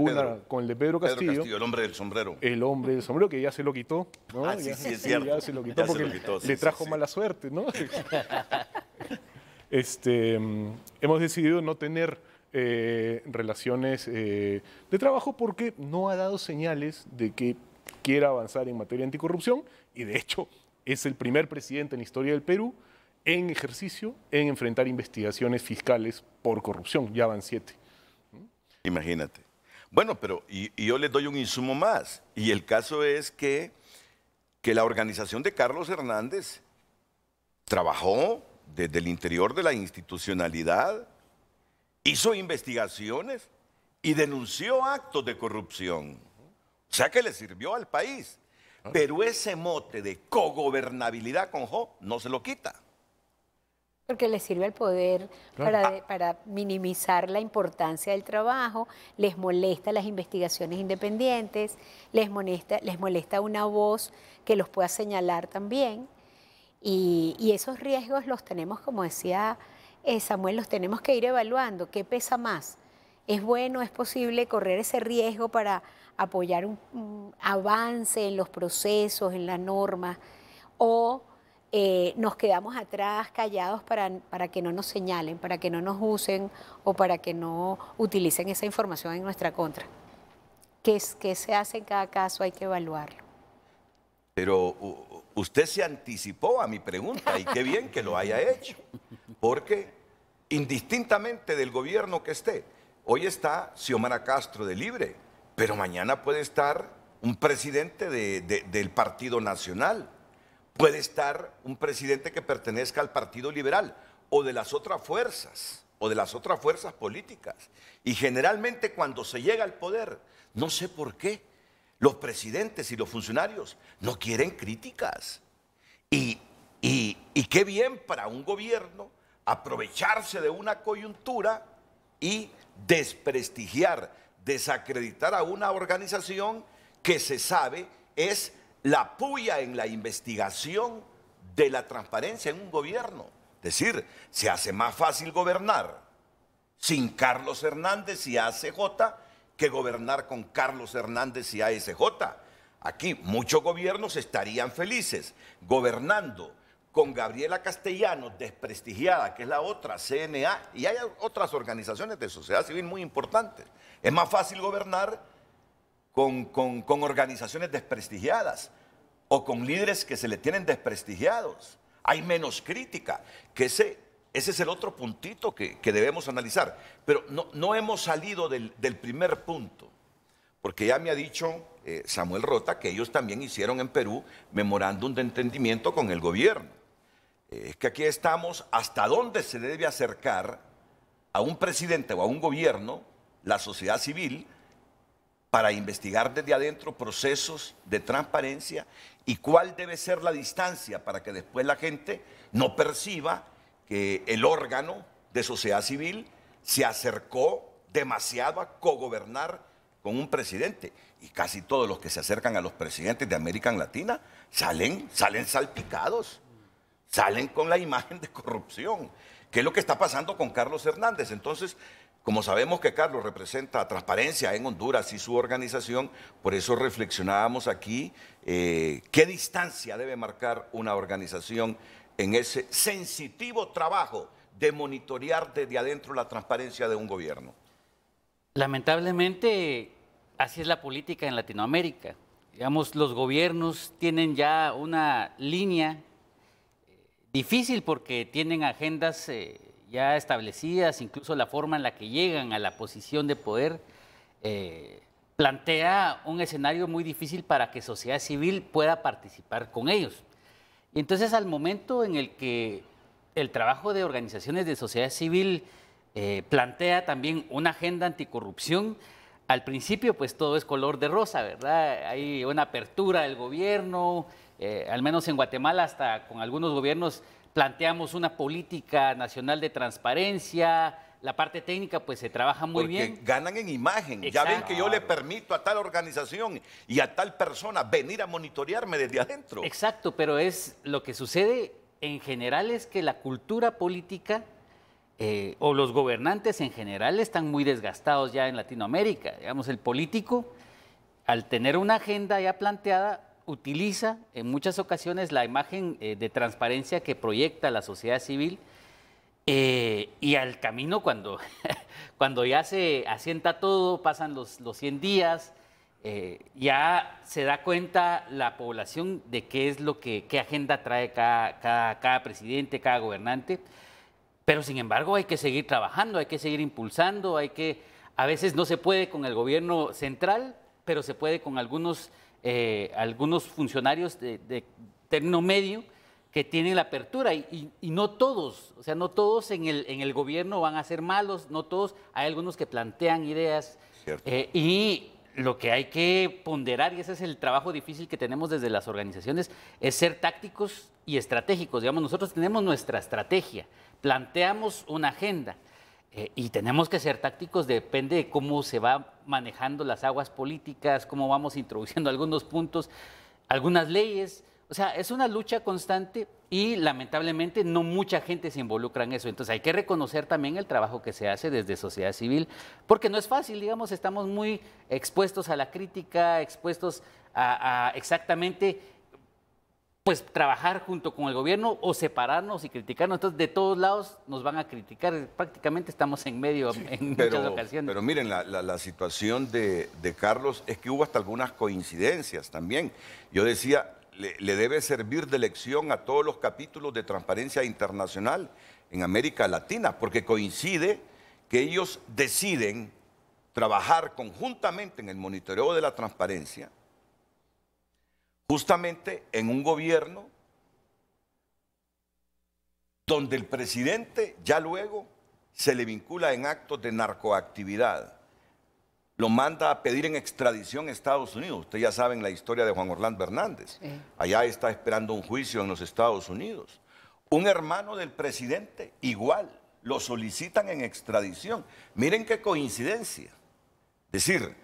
de Pedro, Castillo, El hombre del sombrero. El hombre del sombrero, que ya se lo quitó. ¿no? Ah, se lo quitó porque le trajo mala suerte, ¿no? este, hemos decidido no tener eh, relaciones eh, de trabajo porque no ha dado señales de que quiera avanzar en materia anticorrupción y de hecho es el primer presidente en la historia del Perú en ejercicio en enfrentar investigaciones fiscales por corrupción. Ya van siete. Imagínate. Bueno, pero y, yo les doy un insumo más. Y el caso es que, que la organización de Carlos Hernández trabajó desde el interior de la institucionalidad, hizo investigaciones y denunció actos de corrupción. O sea que le sirvió al país. Ah. Pero ese mote de cogobernabilidad con Jo no se lo quita. Porque les sirve al poder para, minimizar la importancia del trabajo, les molesta las investigaciones independientes, les molesta, les molesta una voz que los pueda señalar también. Y, esos riesgos los tenemos, como decía eh, Samuel, los tenemos que ir evaluando. ¿Qué pesa más? ¿Es bueno, es posible correr ese riesgo para apoyar un, avance en los procesos, en la norma, ¿O eh, nos quedamos atrás, callados, para, para que no nos señalen, para que no nos usen o para que no utilicen esa información en nuestra contra. ¿Qué, es, se hace en cada caso? Hay que evaluarlo. Pero usted se anticipó a mi pregunta y qué bien que lo haya hecho, porque indistintamente del gobierno que esté, hoy está Xiomara Castro de Libre, pero mañana puede estar un presidente del Partido Nacional puede estar un presidente que pertenezca al Partido Liberal o de las otras fuerzas o de las otras fuerzas políticas. Y generalmente cuando se llega al poder, no sé por qué, los presidentes y los funcionarios no quieren críticas. Y, qué bien para un gobierno aprovecharse de una coyuntura y desprestigiar, desacreditar a una organización que se sabe es la puya en la investigación de la transparencia en un gobierno. Es decir, se hace más fácil gobernar sin Carlos Hernández y ACJ que gobernar con Carlos Hernández y ASJ. Aquí muchos gobiernos estarían felices gobernando con Gabriela Castellanos, desprestigiada, que es la otra, CNA, y hay otras organizaciones de sociedad civil muy importantes. Es más fácil gobernar con, organizaciones desprestigiadas o con líderes que se le tienen desprestigiados. Hay menos crítica, que ese, es el otro puntito que, debemos analizar. Pero no, hemos salido del, primer punto, porque ya me ha dicho eh, Samuel Rota que ellos también hicieron en Perú memorándum de entendimiento con el gobierno. Eh, es que aquí estamos hasta dónde se debe acercar a un presidente o a un gobierno, la sociedad civil, para investigar desde adentro procesos de transparencia y cuál debe ser la distancia para que después la gente no perciba que el órgano de sociedad civil se acercó demasiado a cogobernar con un presidente. Y casi todos los que se acercan a los presidentes de América Latina salen, salen salpicados, salen con la imagen de corrupción, ¿Qué es lo que está pasando con Carlos Hernández. Entonces, como sabemos que Carlos representa transparencia en Honduras y su organización, por eso reflexionábamos aquí eh, qué distancia debe marcar una organización en ese sensitivo trabajo de monitorear desde adentro la transparencia de un gobierno. Lamentablemente, así es la política en Latinoamérica. Digamos, los gobiernos tienen ya una línea eh, difícil porque tienen agendas... Eh, ya establecidas, incluso la forma en la que llegan a la posición de poder, eh, plantea un escenario muy difícil para que sociedad civil pueda participar con ellos. Y entonces al momento en el que el trabajo de organizaciones de sociedad civil eh, plantea también una agenda anticorrupción, al principio pues todo es color de rosa, ¿verdad? Hay una apertura del gobierno, eh, al menos en Guatemala hasta con algunos gobiernos planteamos una política nacional de transparencia, la parte técnica pues se trabaja muy Porque bien. Ganan en imagen, ya ven que yo le permito a tal organización y a tal persona venir a monitorearme desde adentro. Exacto, pero es lo que sucede en general es que la cultura política eh, o los gobernantes en general están muy desgastados ya en Latinoamérica. Digamos, el político, al tener una agenda ya planteada, utiliza en muchas ocasiones la imagen eh, de transparencia que proyecta la sociedad civil eh, y al camino cuando, cuando ya se asienta todo, pasan los, 100 días, eh, ya se da cuenta la población de qué es lo que, qué agenda trae cada, cada presidente, cada gobernante, pero sin embargo hay que seguir trabajando, hay que seguir impulsando, hay que, a veces no se puede con el gobierno central, pero se puede con algunos eh, algunos funcionarios de, término medio que tienen la apertura y, no todos, o sea, no todos en el, gobierno van a ser malos, no todos, hay algunos que plantean ideas eh, y lo que hay que ponderar, y ese es el trabajo difícil que tenemos desde las organizaciones, es ser tácticos y estratégicos. Digamos, nosotros tenemos nuestra estrategia, planteamos una agenda eh, y tenemos que ser tácticos, depende de cómo se va manejando las aguas políticas, cómo vamos introduciendo algunos puntos, algunas leyes. O sea, es una lucha constante y lamentablemente no mucha gente se involucra en eso. Entonces hay que reconocer también el trabajo que se hace desde sociedad civil, porque no es fácil, digamos, estamos muy expuestos a la crítica, expuestos a, exactamente pues trabajar junto con el gobierno o separarnos y criticarnos. Entonces, de todos lados nos van a criticar. Prácticamente estamos en medio en muchas ocasiones. Pero miren, la, situación de, Carlos es que hubo hasta algunas coincidencias también. Yo decía, le debe servir de lección a todos los capítulos de transparencia internacional en América Latina, porque coincide que ellos deciden trabajar conjuntamente en el monitoreo de la transparencia justamente en un gobierno donde el presidente ya luego se le vincula en actos de narcoactividad, lo manda a pedir en extradición a Estados Unidos. Ustedes ya saben la historia de Juan Orlando Hernández. Allá está esperando un juicio en los Estados Unidos. Un hermano del presidente igual lo solicitan en extradición. Miren qué coincidencia. decir,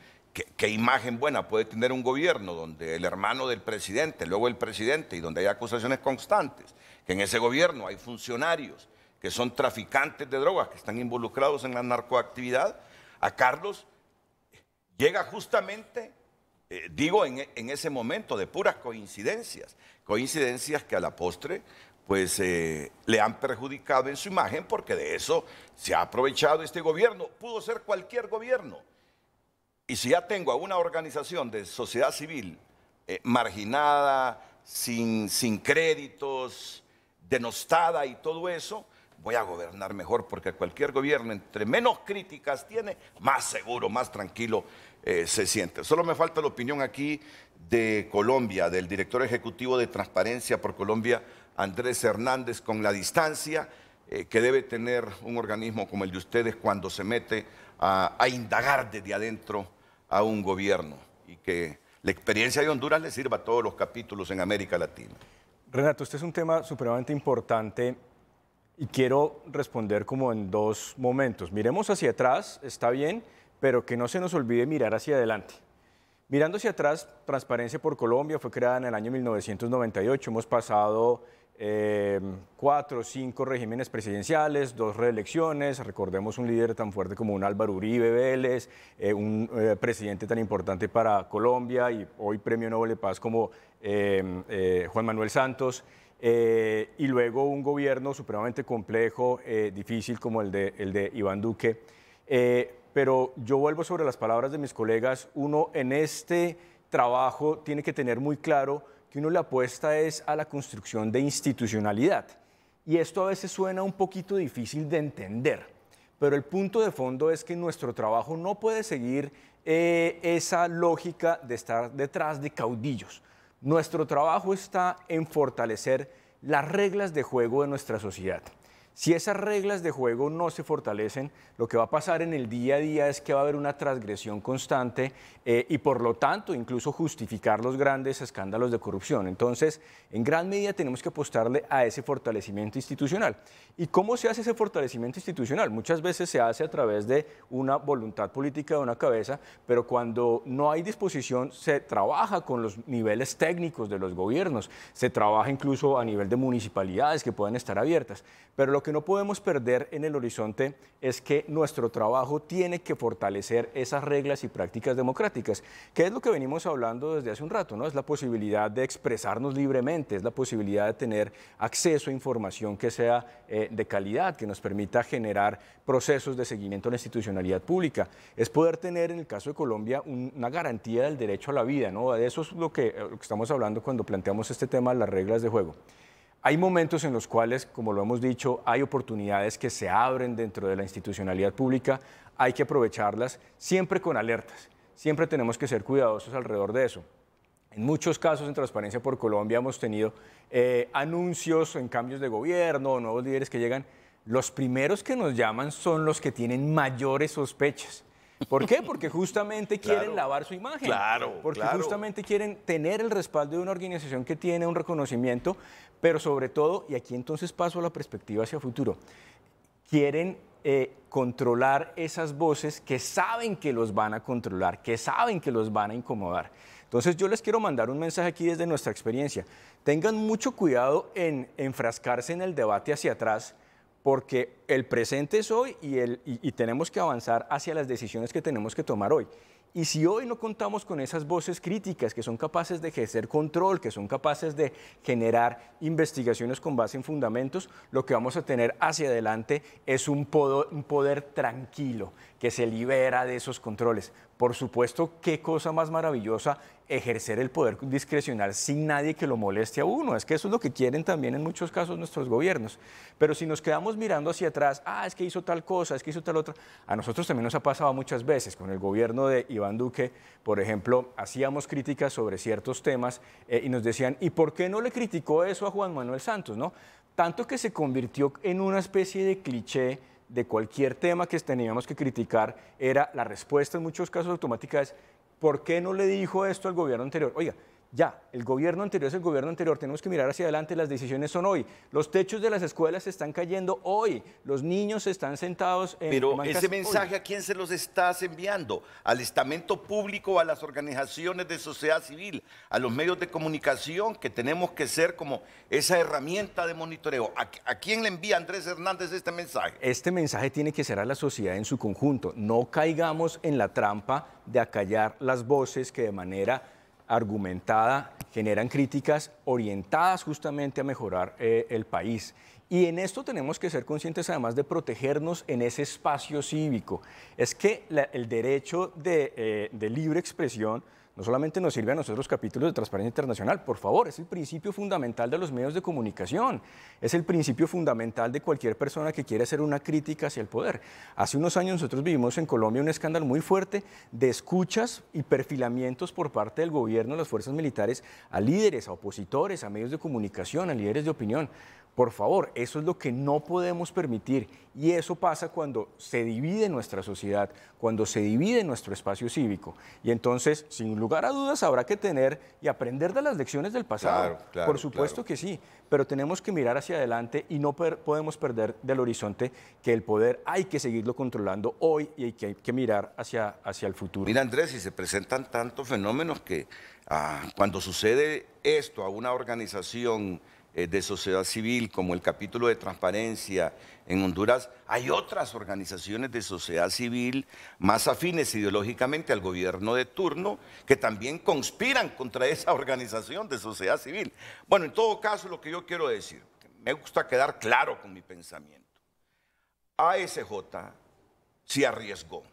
¿Qué, imagen buena puede tener un gobierno donde el hermano del presidente, luego el presidente, y donde hay acusaciones constantes, que en ese gobierno hay funcionarios que son traficantes de drogas, que están involucrados en la narcoactividad? A Carlos llega justamente, eh, digo, en, ese momento de puras coincidencias, coincidencias que a la postre pues eh, le han perjudicado en su imagen porque de eso se ha aprovechado este gobierno. Pudo ser cualquier gobierno y si ya tengo a una organización de sociedad civil eh, marginada, sin, sin créditos, denostada y todo eso, voy a gobernar mejor porque cualquier gobierno, entre menos críticas tiene, más seguro, más tranquilo eh, se siente. Solo me falta la opinión aquí de Colombia, del director ejecutivo de Transparencia por Colombia, Andrés Hernández, con la distancia eh, que debe tener un organismo como el de ustedes cuando se mete a indagar desde adentro a un gobierno y que la experiencia de Honduras le sirva a todos los capítulos en América Latina. Renato, este es un tema supremamente importante y quiero responder como en dos momentos. Miremos hacia atrás, está bien, pero que no se nos olvide mirar hacia adelante. Mirando hacia atrás, Transparencia por Colombia fue creada en el año 1998, hemos pasado Em, cuatro o cinco regímenes presidenciales, dos reelecciones, recordemos un líder tan fuerte como un Álvaro Uribe Vélez, eh, un eh, presidente tan importante para Colombia y hoy premio Nobel de Paz como em, eh, Juan Manuel Santos. y luego un gobierno supremamente complejo, difícil como el de Iván Duque. pero yo vuelvo sobre las palabras de mis colegas, uno en este trabajo tiene que tener muy claro que uno le apuesta es a la construcción de institucionalidad. Y esto a veces suena un poquito difícil de entender, pero el punto de fondo es que nuestro trabajo no puede seguir eh, esa lógica de estar detrás de caudillos. Nuestro trabajo está en fortalecer las reglas de juego de nuestra sociedad. Si esas reglas de juego no se fortalecen, lo que va a pasar en el día a día es que va a haber una transgresión constante eh, y por lo tanto incluso justificar los grandes escándalos de corrupción. Entonces, en gran medida tenemos que apostarle a ese fortalecimiento institucional. ¿Y cómo se hace ese fortalecimiento institucional? Muchas veces se hace a través de una voluntad política de una cabeza, pero cuando no hay disposición se trabaja con los niveles técnicos de los gobiernos, se trabaja incluso a nivel de municipalidades que pueden estar abiertas. Pero lo que que no podemos perder en el horizonte es que nuestro trabajo tiene que fortalecer esas reglas y prácticas democráticas, que es lo que venimos hablando desde hace un rato, ¿no? Es la posibilidad de expresarnos libremente, es la posibilidad de tener acceso a información que sea eh, de calidad, que nos permita generar procesos de seguimiento a la institucionalidad pública, es poder tener en el caso de Colombia una garantía del derecho a la vida, ¿no? De eso es lo que, eh, lo que estamos hablando cuando planteamos este tema, las reglas de juego. Hay momentos en los cuales, como lo hemos dicho, hay oportunidades que se abren dentro de la institucionalidad pública, hay que aprovecharlas siempre con alertas, siempre tenemos que ser cuidadosos alrededor de eso. En muchos casos en Transparencia por Colombia hemos tenido eh, anuncios en cambios de gobierno, nuevos líderes que llegan. Los primeros que nos llaman son los que tienen mayores sospechas. ¿Por qué? Porque justamente quieren lavar su imagen. Claro. Porque justamente quieren tener el respaldo de una organización que tiene un reconocimiento, pero sobre todo, y aquí entonces paso a la perspectiva hacia futuro, quieren eh, controlar esas voces que saben que los van a controlar, que saben que los van a incomodar. Entonces yo les quiero mandar un mensaje aquí desde nuestra experiencia. Tengan mucho cuidado en enfrascarse en el debate hacia atrás, porque el presente es hoy y tenemos que avanzar hacia las decisiones que tenemos que tomar hoy. Y si hoy no contamos con esas voces críticas que son capaces de ejercer control, que son capaces de generar investigaciones con base en fundamentos, lo que vamos a tener hacia adelante es un poder, tranquilo que se libera de esos controles. Por supuesto, qué cosa más maravillosa ejercer el poder discrecional sin nadie que lo moleste a uno. Es que eso es lo que quieren también en muchos casos nuestros gobiernos. Pero si nos quedamos mirando hacia atrás, ah, es que hizo tal cosa, es que hizo tal otra, a nosotros también nos ha pasado muchas veces. Con el gobierno de Iván Duque, por ejemplo, hacíamos críticas sobre ciertos temas eh, y nos decían, ¿y por qué no le criticó eso a Juan Manuel Santos? ¿no? Tanto que se convirtió en una especie de cliché de cualquier tema que teníamos que criticar, era la respuesta en muchos casos automática es ¿Por qué no le dijo esto al gobierno anterior? Oiga, ya, el gobierno anterior es el gobierno anterior, tenemos que mirar hacia adelante, las decisiones son hoy. Los techos de las escuelas se están cayendo hoy, los niños están sentados en... Pero ese mensaje a quién se los estás enviando, al estamento público, a las organizaciones de sociedad civil, a los medios de comunicación, que tenemos que ser como esa herramienta de monitoreo. a quién le envía Andrés Hernández este mensaje? Este mensaje tiene que ser a la sociedad en su conjunto. No caigamos en la trampa de acallar las voces que de manera argumentada, generan críticas orientadas justamente a mejorar eh, el país. Y en esto tenemos que ser conscientes además de protegernos en ese espacio cívico. Es que el derecho de eh, libre expresión no solamente nos sirve a nosotros capítulos de Transparencia Internacional, por favor, es el principio fundamental de los medios de comunicación, es el principio fundamental de cualquier persona que quiere hacer una crítica hacia el poder. Hace unos años nosotros vivimos en Colombia un escándalo muy fuerte de escuchas y perfilamientos por parte del gobierno, las fuerzas militares, a líderes, a opositores, a medios de comunicación, a líderes de opinión. Por favor, eso es lo que no podemos permitir y eso pasa cuando se divide nuestra sociedad, cuando se divide nuestro espacio cívico. Y entonces, sin lugar a dudas, habrá que tener y aprender de las lecciones del pasado. Por supuesto que sí, pero tenemos que mirar hacia adelante y no podemos perder del horizonte que el poder hay que seguirlo controlando hoy y hay que mirar hacia, hacia el futuro. Mira, Andrés, si se presentan tantos fenómenos que ah, cuando sucede esto a una organización eh, de sociedad civil, como el capítulo de transparencia en Honduras, hay otras organizaciones de sociedad civil más afines ideológicamente al gobierno de turno que también conspiran contra esa organización de sociedad civil. Bueno, en todo caso, lo que yo quiero decir, me gusta quedar claro con mi pensamiento. ASJ se arriesgó.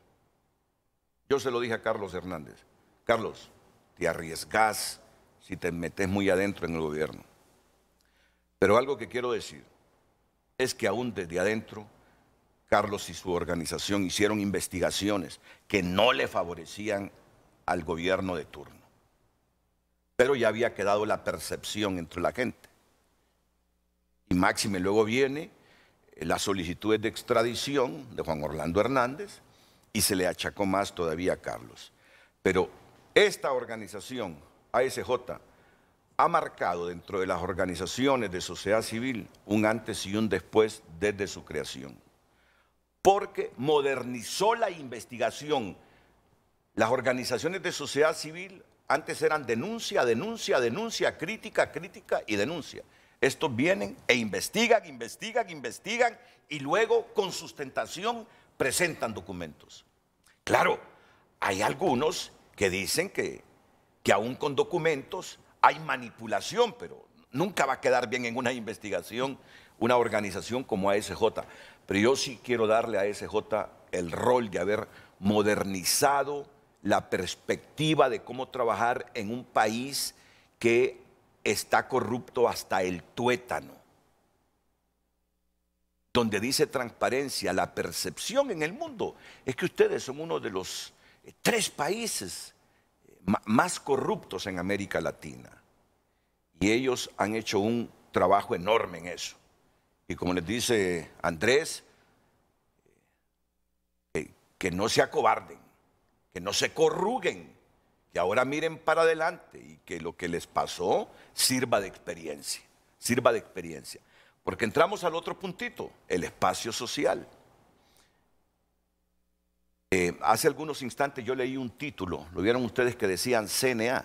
Yo se lo dije a Carlos Hernández. Carlos, te arriesgas si te metes muy adentro en el gobierno pero algo que quiero decir es que aún desde adentro, Carlos y su organización hicieron investigaciones que no le favorecían al gobierno de turno. Pero ya había quedado la percepción entre la gente. Y máxime, luego viene eh, la solicitudes de extradición de Juan Orlando Hernández y se le achacó más todavía a Carlos. Pero esta organización, ASJ, ha marcado dentro de las organizaciones de sociedad civil un antes y un después desde su creación, porque modernizó la investigación. Las organizaciones de sociedad civil antes eran denuncia, denuncia, denuncia, crítica, crítica y denuncia. Estos vienen e investigan, investigan, investigan y luego con sustentación presentan documentos. Claro, hay algunos que dicen que, que aún con documentos hay manipulación, pero nunca va a quedar bien en una investigación una organización como ASJ. Pero yo sí quiero darle a ASJ el rol de haber modernizado la perspectiva de cómo trabajar en un país que está corrupto hasta el tuétano. Donde dice transparencia, la percepción en el mundo es que ustedes son uno de los eh, tres países más corruptos en América Latina. Y ellos han hecho un trabajo enorme en eso. Y como les dice Andrés, eh, que no se acobarden, que no se corruguen, que ahora miren para adelante y que lo que les pasó sirva de experiencia, sirva de experiencia. Porque entramos al otro puntito, el espacio social. Eh, hace algunos instantes yo leí un título, lo vieron ustedes que decían CNA.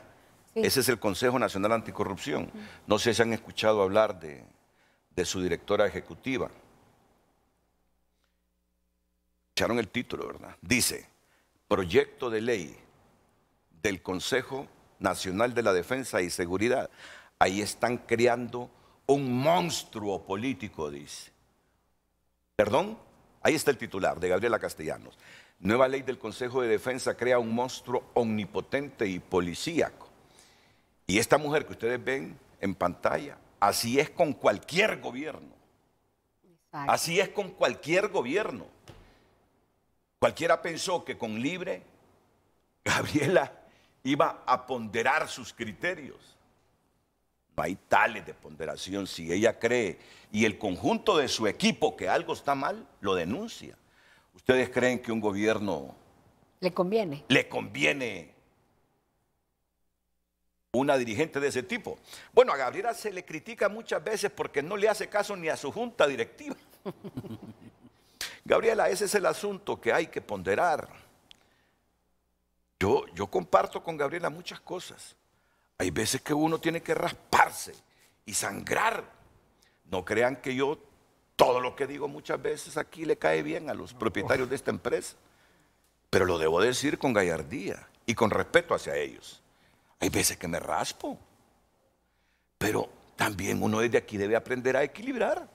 Ese es el Consejo Nacional Anticorrupción. No sé si han escuchado hablar de, de su directora ejecutiva. Echaron el título, ¿verdad? Dice, proyecto de ley del Consejo Nacional de la Defensa y Seguridad. Ahí están creando un monstruo político, dice. ¿Perdón? Ahí está el titular de Gabriela Castellanos. Nueva ley del Consejo de Defensa crea un monstruo omnipotente y policíaco. Y esta mujer que ustedes ven en pantalla, así es con cualquier gobierno. Así es con cualquier gobierno. Cualquiera pensó que con Libre, Gabriela iba a ponderar sus criterios. No hay tales de ponderación. Si ella cree y el conjunto de su equipo que algo está mal, lo denuncia. ¿Ustedes creen que un gobierno... Le conviene. Le conviene una dirigente de ese tipo. Bueno, a Gabriela se le critica muchas veces porque no le hace caso ni a su junta directiva. Gabriela, ese es el asunto que hay que ponderar. Yo, yo comparto con Gabriela muchas cosas. Hay veces que uno tiene que rasparse y sangrar. No crean que yo todo lo que digo muchas veces aquí le cae bien a los propietarios de esta empresa, pero lo debo decir con gallardía y con respeto hacia ellos. Hay veces que me raspo, pero también uno desde aquí debe aprender a equilibrar,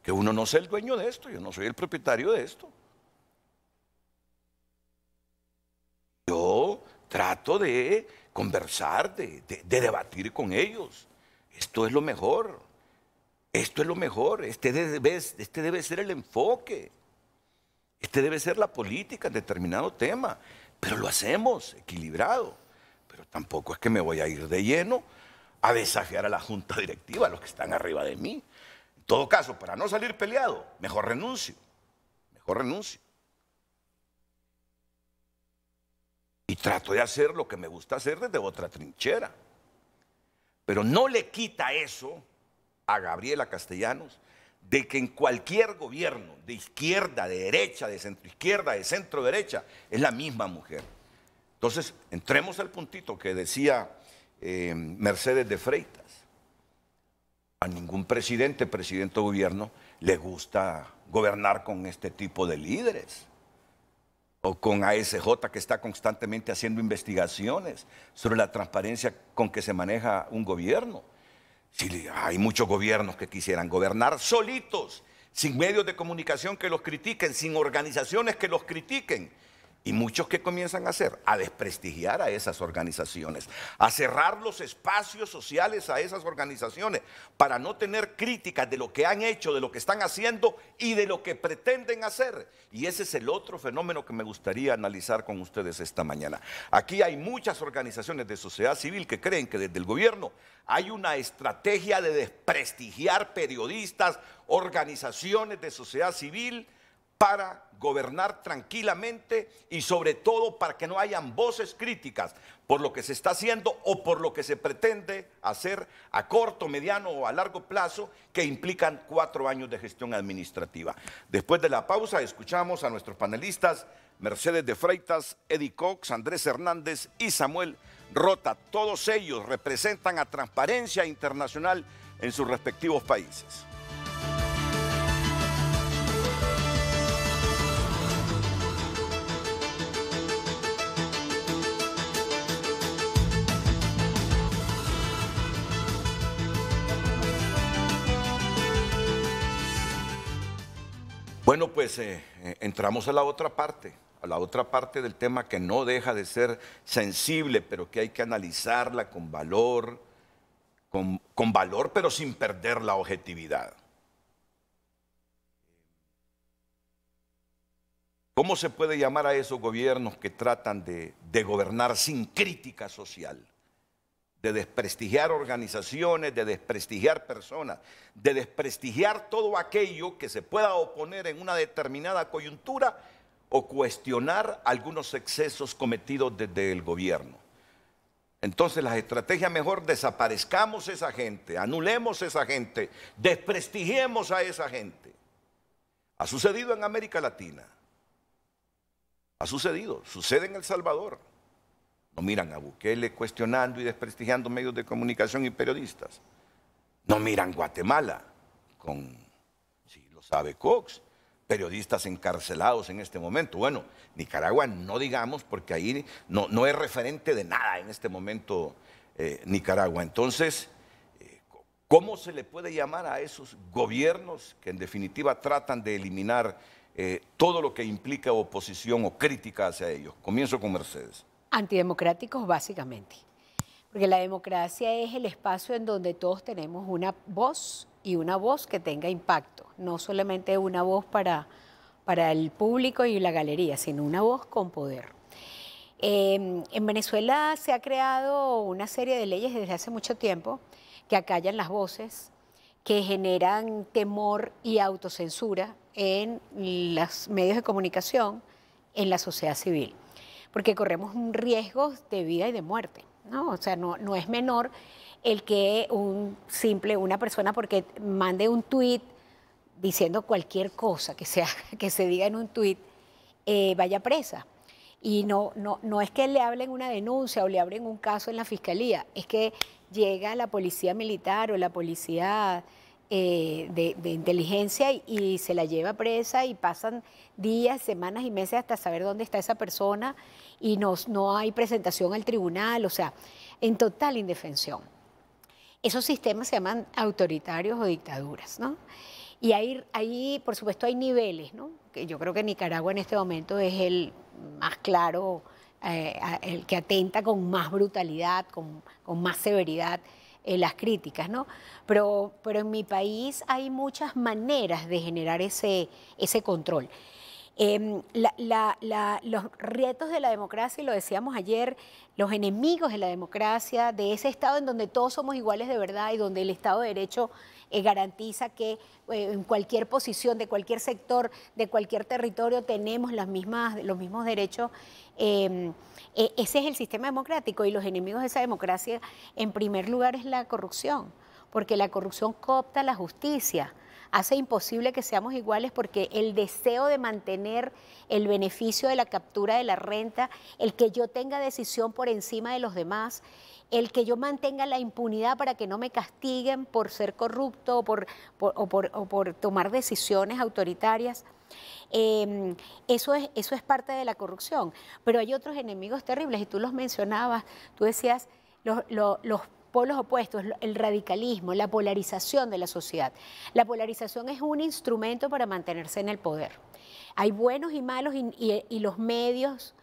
que uno no es el dueño de esto, yo no soy el propietario de esto. Yo trato de conversar, de, de debatir con ellos. Esto es lo mejor. Esto es lo mejor, este, este debe, ser el enfoque, este debe ser la política en determinado tema, pero lo hacemos equilibrado. Pero tampoco es que me voy a ir de lleno a desafiar a la junta directiva, a los que están arriba de mí. En todo caso, para no salir peleado, mejor renuncio, mejor renuncio. Y trato de hacer lo que me gusta hacer desde otra trinchera. Pero no le quita eso a Gabriela Castellanos de que en cualquier gobierno, de izquierda, de derecha, de centro izquierda, de centro derecha, es la misma mujer. Entonces, entremos al puntito que decía eh, Mercedes de Freitas. A ningún presidente, presidente o gobierno, le gusta gobernar con este tipo de líderes. O con ASJ que está constantemente haciendo investigaciones sobre la transparencia con que se maneja un gobierno hay muchos gobiernos que quisieran gobernar solitos, sin medios de comunicación que los critiquen, sin organizaciones que los critiquen. Y muchos que comienzan a hacer, a desprestigiar a esas organizaciones, a cerrar los espacios sociales a esas organizaciones para no tener críticas de lo que han hecho, de lo que están haciendo y de lo que pretenden hacer. Y ese es el otro fenómeno que me gustaría analizar con ustedes esta mañana. Aquí hay muchas organizaciones de sociedad civil que creen que desde el gobierno hay una estrategia de desprestigiar periodistas, organizaciones de sociedad civil, para gobernar tranquilamente y sobre todo para que no hayan voces críticas por lo que se está haciendo o por lo que se pretende hacer a corto, mediano o a largo plazo que implican cuatro años de gestión administrativa. Después de la pausa escuchamos a nuestros panelistas Mercedes de Freitas, Eddie Cox, Andrés Hernández y Samuel Rota. Todos ellos representan a Transparencia Internacional en sus respectivos países. Bueno, pues eh, eh, entramos a la otra parte, a la otra parte del tema que no deja de ser sensible, pero que hay que analizarla con valor, con, valor, pero sin perder la objetividad. ¿Cómo se puede llamar a esos gobiernos que tratan de gobernar sin crítica social? de desprestigiar organizaciones, de desprestigiar personas, de desprestigiar todo aquello que se pueda oponer en una determinada coyuntura o cuestionar algunos excesos cometidos desde el gobierno. Entonces la estrategia mejor desaparezcamos esa gente, anulemos esa gente, desprestigiemos a esa gente. Ha sucedido en América Latina, ha sucedido, sucede en El Salvador. No miran a Bukele cuestionando y desprestigiando medios de comunicación y periodistas. No miran Guatemala con, si lo sabe Cox, periodistas encarcelados en este momento. Bueno, Nicaragua no digamos porque ahí no, no es referente de nada en este momento eh, Nicaragua. Entonces, eh, ¿cómo se le puede llamar a esos gobiernos que en definitiva tratan de eliminar eh, todo lo que implica oposición o crítica hacia ellos? Comienzo con Mercedes antidemocráticos básicamente. Porque la democracia es el espacio en donde todos tenemos una voz y una voz que tenga impacto, no solamente una voz para, para el público y la galería, sino una voz con poder. Em, en Venezuela se ha creado una serie de leyes desde hace mucho tiempo que acallan las voces, que generan temor y autocensura en los medios de comunicación, en la sociedad civil porque corremos riesgos de vida y de muerte, ¿no? O sea, no, es menor el que un simple, una persona, porque mande un tuit diciendo cualquier cosa que, sea, que se diga en un tuit, eh, vaya presa. Y no, no, no es que le hablen una denuncia o le abren un caso en la fiscalía, es que llega la policía militar o la policía eh, de, inteligencia y, se la lleva presa y pasan días, semanas y meses hasta saber dónde está esa persona y no, hay presentación al tribunal, o sea, en total indefensión. Esos sistemas se llaman autoritarios o dictaduras, ¿no? Y ahí, por supuesto, hay niveles, ¿no? Que yo creo que Nicaragua en este momento es el más claro, eh, el que atenta con más brutalidad, con, con más severidad eh, las críticas, ¿no? Pero, pero en mi país hay muchas maneras de generar ese, ese control. Em, los retos de la democracia, y lo decíamos ayer, los enemigos de la democracia, de ese Estado en donde todos somos iguales de verdad y donde el Estado de Derecho eh, garantiza que eh, en cualquier posición, de cualquier sector, de cualquier territorio, tenemos mismas, los mismos derechos. Em, e, ese es el sistema democrático y los enemigos de esa democracia, en primer lugar, es la corrupción, porque la corrupción coopta la justicia hace imposible que seamos iguales porque el deseo de mantener el beneficio de la captura de la renta, el que yo tenga decisión por encima de los demás, el que yo mantenga la impunidad para que no me castiguen por ser corrupto o por, tomar decisiones autoritarias. Em, eso, es, eso es parte de la corrupción. Pero hay otros enemigos terribles y tú los mencionabas, tú decías los, los, polos opuestos, el radicalismo, la polarización de la sociedad. La polarización es un instrumento para mantenerse en el poder. Hay buenos y malos y los medios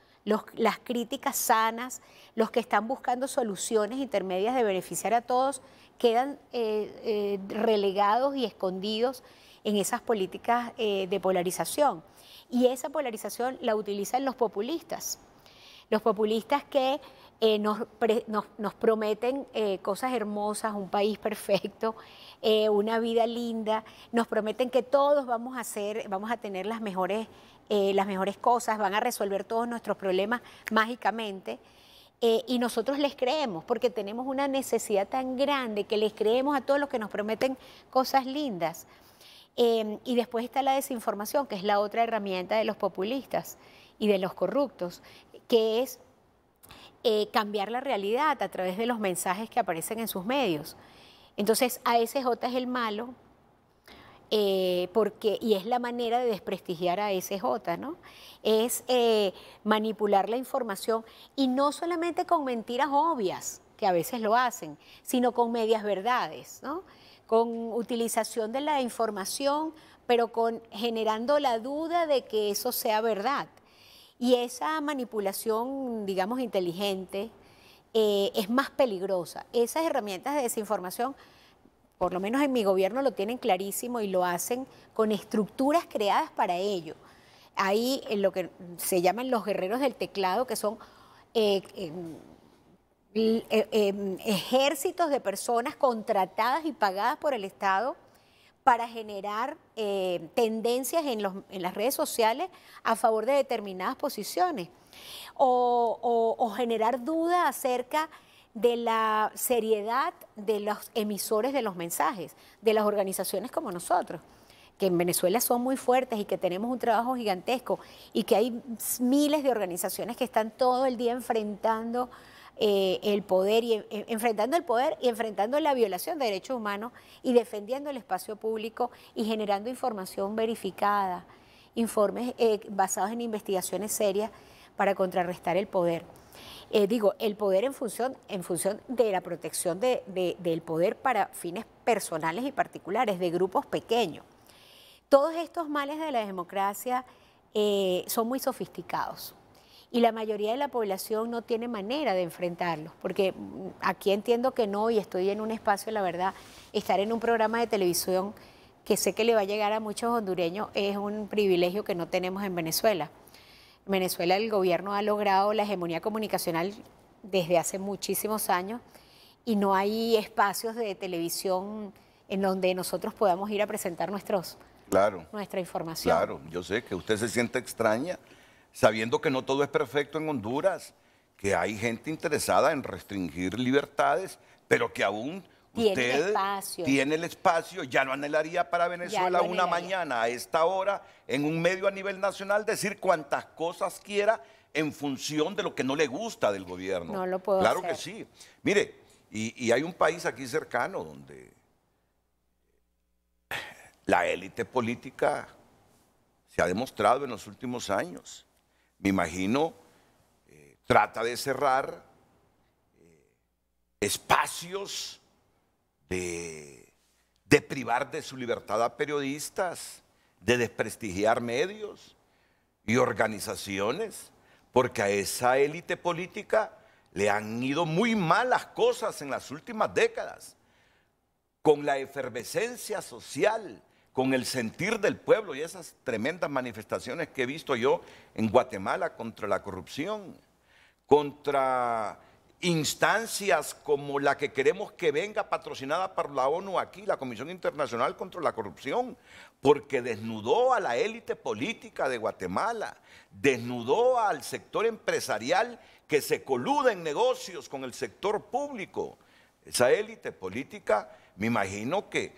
las críticas sanas, los que están buscando soluciones intermedias de beneficiar a todos, quedan eh, eh, relegados y escondidos en esas políticas eh, de polarización. Y esa polarización la utilizan los populistas. Los populistas que nos, prometen cosas hermosas, un país perfecto, una vida linda, nos prometen que todos vamos a, hacer, vamos a tener las mejores eh, las mejores cosas, van a resolver todos nuestros problemas mágicamente. Eh, y nosotros les creemos porque tenemos una necesidad tan grande que les creemos a todos los que nos prometen cosas lindas. Em, y después está la desinformación, que es la otra herramienta de los populistas y de los corruptos, que es eh, cambiar la realidad a través de los mensajes que aparecen en sus medios. Entonces, A ASJ es el malo, eh, porque, y es la manera de desprestigiar a SJ, ¿no? Es eh, manipular la información y no solamente con mentiras obvias, que a veces lo hacen, sino con medias verdades, ¿no? Con utilización de la información, pero con generando la duda de que eso sea verdad. Y esa manipulación, digamos, inteligente, eh, es más peligrosa. Esas herramientas de desinformación por lo menos en mi gobierno lo tienen clarísimo y lo hacen con estructuras creadas para ello. Hay eh, lo que se llaman los guerreros del teclado, que son eh, em, eh, em, ejércitos de personas contratadas y pagadas por el Estado para generar tendencias en, las redes sociales a favor de determinadas posiciones o, generar dudas acerca de de la seriedad de los emisores de los mensajes, de las organizaciones como nosotros que en Venezuela son muy fuertes y que tenemos un trabajo gigantesco y que hay miles de organizaciones que están todo el día enfrentando eh, el poder y eh, enfrentando el poder y enfrentando la violación de derechos humanos y defendiendo el espacio público y generando información verificada, informes eh, basados en investigaciones serias para contrarrestar el poder. Eh, digo, el poder en función, en función de la protección del poder para fines personales y particulares, de grupos pequeños. Todos estos males de la democracia eh, son muy sofisticados y la mayoría de la población no tiene manera de enfrentarlos, porque mm, aquí entiendo que no, y estoy en un espacio, la verdad, estar en un programa de televisión que sé que le va a llegar a muchos hondureños es un privilegio que no tenemos en Venezuela. Venezuela el gobierno ha logrado la hegemonía comunicacional desde hace muchísimos años y no hay espacios de televisión en donde nosotros podamos ir a presentar nuestros, claro, nuestra información. Claro, yo sé que usted se siente extraña sabiendo que no todo es perfecto en Honduras, que hay gente interesada en restringir libertades, pero que aún tiene el espacio. Tiene el espacio, ya no anhelaría para Venezuela una mañana a esta hora, en un medio a nivel nacional, decir cuantas cosas quiera en función de lo que no le gusta del gobierno. Claro que sí. Mire, y, hay un país aquí cercano donde la élite política se ha demostrado en los últimos años. Me imagino, eh, trata de cerrar eh, espacios de, privar de su libertad a periodistas, de desprestigiar medios y organizaciones, porque a esa élite política le han ido muy mal las cosas en las últimas décadas, con la efervescencia social, con el sentir del pueblo y esas tremendas manifestaciones que he visto yo en Guatemala contra la corrupción, contra instancias como la que queremos que venga patrocinada por la ONU aquí, la Comisión Internacional contra la Corrupción, porque desnudó a la élite política de Guatemala, desnudó al sector empresarial que se coluda en negocios con el sector público. Esa élite política, me imagino que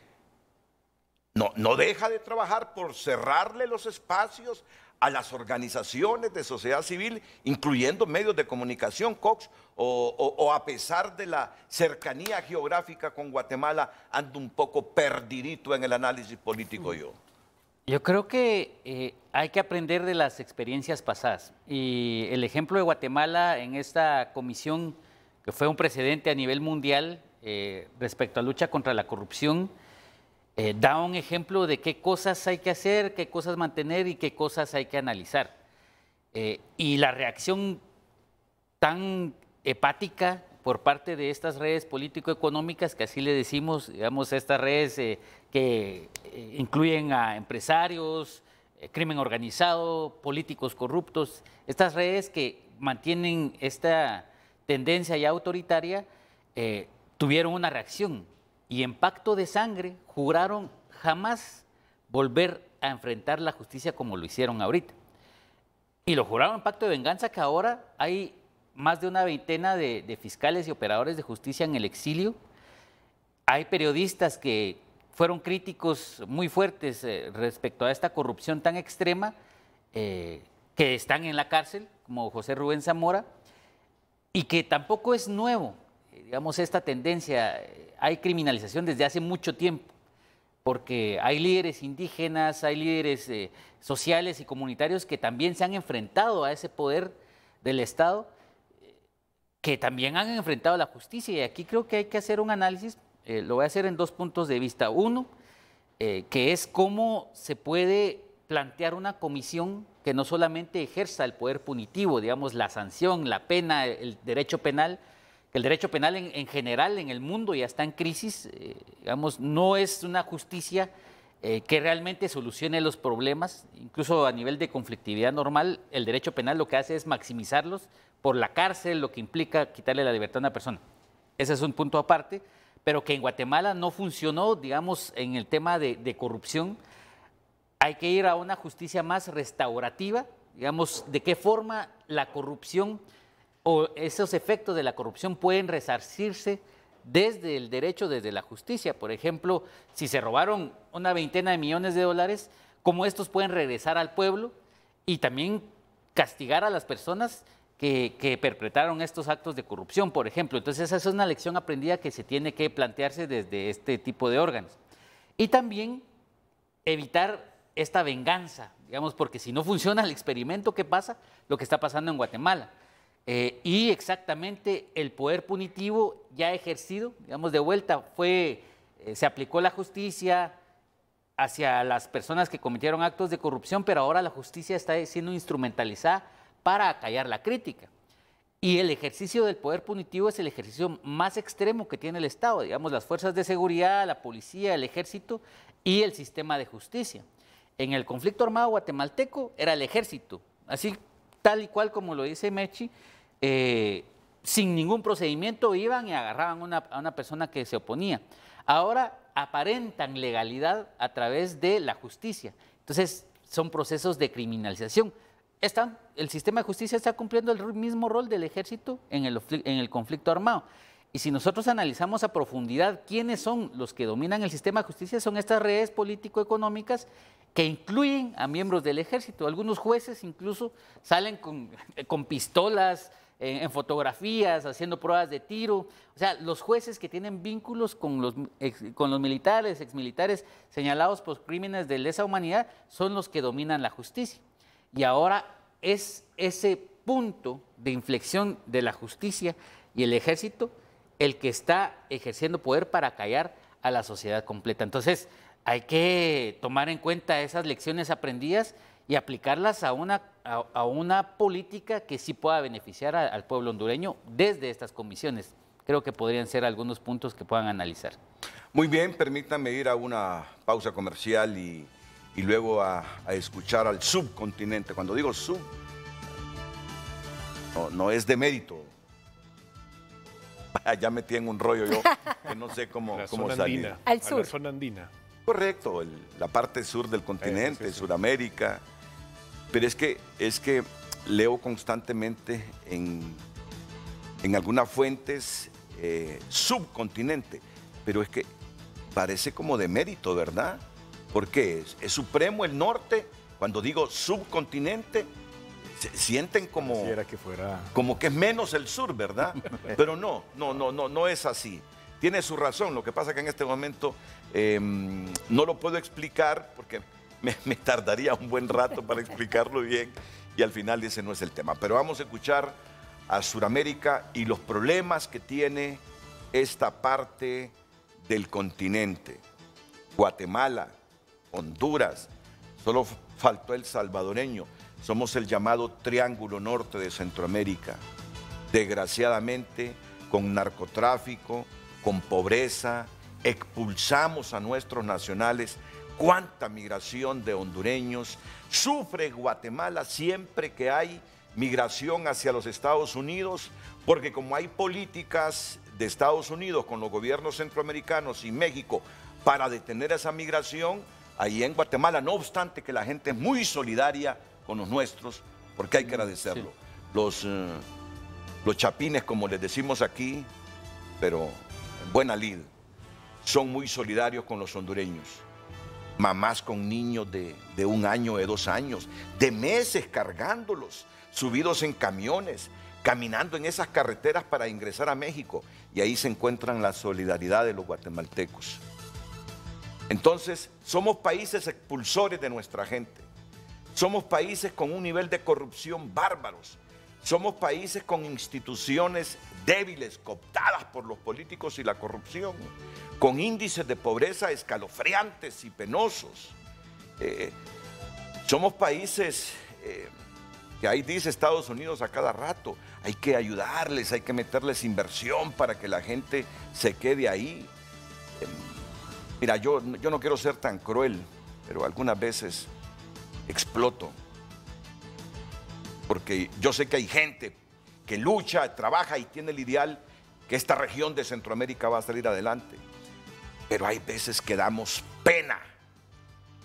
no, no deja de trabajar por cerrarle los espacios a las organizaciones de sociedad civil, incluyendo medios de comunicación, Cox, o, a pesar de la cercanía geográfica con Guatemala, ando un poco perdidito en el análisis político yo. Yo creo que eh, hay que aprender de las experiencias pasadas. Y el ejemplo de Guatemala en esta comisión, que fue un precedente a nivel mundial eh, respecto a lucha contra la corrupción, eh, da un ejemplo de qué cosas hay que hacer, qué cosas mantener y qué cosas hay que analizar. Eh, y la reacción tan hepática por parte de estas redes político-económicas, que así le decimos, digamos, estas redes eh, que incluyen a empresarios, crimen organizado, políticos corruptos, estas redes que mantienen esta tendencia ya autoritaria, tuvieron una reacción y en pacto de sangre juraron jamás volver a enfrentar la justicia como lo hicieron ahorita. Y lo juraron en pacto de venganza que ahora hay más de una veintena de, fiscales y operadores de justicia en el exilio. Hay periodistas que fueron críticos muy fuertes eh, respecto a esta corrupción tan extrema eh, que están en la cárcel, como José Rubén Zamora, y que tampoco es nuevo. Eh, digamos, esta tendencia, eh, hay criminalización desde hace mucho tiempo, porque hay líderes indígenas, hay líderes eh, sociales y comunitarios que también se han enfrentado a ese poder del Estado, que también han enfrentado a la justicia. Y aquí creo que hay que hacer un análisis, lo voy a hacer en dos puntos de vista. Uno, que es cómo se puede plantear una comisión que no solamente ejerza el poder punitivo, digamos, la sanción, la pena, el derecho penal, el derecho penal en, general en el mundo ya está en crisis, eh, digamos, no es una justicia eh, que realmente solucione los problemas, incluso a nivel de conflictividad normal, el derecho penal lo que hace es maximizarlos por la cárcel, lo que implica quitarle la libertad a una persona. Ese es un punto aparte, pero que en Guatemala no funcionó, digamos, en el tema de, de corrupción. Hay que ir a una justicia más restaurativa, digamos, de qué forma la corrupción o esos efectos de la corrupción pueden resarcirse desde el derecho, desde la justicia. Por ejemplo, si se robaron una veintena de millones de dólares, ¿cómo estos pueden regresar al pueblo? Y también castigar a las personas que, perpetraron estos actos de corrupción, por ejemplo. Entonces, esa es una lección aprendida que se tiene que plantearse desde este tipo de órganos. Y también evitar esta venganza, digamos, porque si no funciona el experimento, ¿qué pasa? Lo que está pasando en Guatemala. Eh, y exactamente el poder punitivo ya ejercido, digamos, de vuelta fue, eh, se aplicó la justicia hacia las personas que cometieron actos de corrupción, pero ahora la justicia está siendo instrumentalizada para acallar la crítica. Y el ejercicio del poder punitivo es el ejercicio más extremo que tiene el Estado, digamos, las fuerzas de seguridad, la policía, el ejército y el sistema de justicia. En el conflicto armado guatemalteco era el ejército, así tal y cual como lo dice Mechi, eh, sin ningún procedimiento iban y agarraban a una persona que se oponía. Ahora aparentan legalidad a través de la justicia. Entonces, son procesos de criminalización. el sistema de justicia está cumpliendo el mismo rol del ejército en el conflicto armado. Y si nosotros analizamos a profundidad quiénes son los que dominan el sistema de justicia, son estas redes político-económicas que incluyen a miembros del ejército. Algunos jueces incluso salen con, pistolas, en, fotografías, haciendo pruebas de tiro. O sea, los jueces que tienen vínculos con los, con los militares, exmilitares señalados por crímenes de lesa humanidad, son los que dominan la justicia. Y ahora es ese punto de inflexión de la justicia y el ejército el que está ejerciendo poder para callar a la sociedad completa. Entonces, hay que tomar en cuenta esas lecciones aprendidas y aplicarlas a una, a, una política que sí pueda beneficiar al pueblo hondureño desde estas comisiones. Creo que podrían ser algunos puntos que puedan analizar. Muy bien, permítanme ir a una pausa comercial y, luego a, escuchar al subcontinente. Cuando digo sub, no, es de mérito. Ya me en un rollo yo que no sé cómo, salir. A andina. Correcto, la parte sur del eh, continente, Sudamérica. Pero es que, es que leo constantemente en, algunas fuentes eh, subcontinente, pero es que parece como de mérito, ¿verdad? Porque es, es supremo el norte, cuando digo subcontinente, se sienten como, que como que es menos el sur, ¿verdad? Pero no, no, no, no, no es así. Tiene su razón, lo que pasa es que en este momento Em, no lo puedo explicar porque me, me, tardaría un buen rato para explicarlo bien y al final ese no es el tema. Pero vamos a escuchar a Sudamérica y los problemas que tiene esta parte del continente. Guatemala, Honduras, solo faltó el salvadoreño. Somos el llamado Triángulo Norte de Centroamérica. Desgraciadamente, con narcotráfico, con pobreza, expulsamos a nuestros nacionales, cuánta migración de hondureños sufre Guatemala siempre que hay migración hacia los Estados Unidos, porque como hay políticas de Estados Unidos con los gobiernos centroamericanos y México para detener esa migración, ahí en Guatemala, no obstante que la gente es muy solidaria con los nuestros, porque hay que mm, agradecerlo. Los, eh, los chapines, como les decimos aquí, pero buena lid son muy solidarios con los hondureños. Mamás con niños de, de un año, de dos años, de meses cargándolos, subidos en camiones, caminando en esas carreteras para ingresar a México. Y ahí se encuentran la solidaridad de los guatemaltecos. Entonces, somos países expulsores de nuestra gente. Somos países con un nivel de corrupción bárbaros. Somos países con instituciones débiles, cooptadas por los políticos y la corrupción, con índices de pobreza escalofriantes y penosos. Eh, somos países eh, que ahí dice Estados Unidos a cada rato, hay que ayudarles, hay que meterles inversión para que la gente se quede ahí. Em, mira, yo, yo no quiero ser tan cruel, pero algunas veces exploto porque yo sé que hay gente que lucha, trabaja y tiene el ideal que esta región de Centroamérica va a salir adelante. Pero hay veces que damos pena,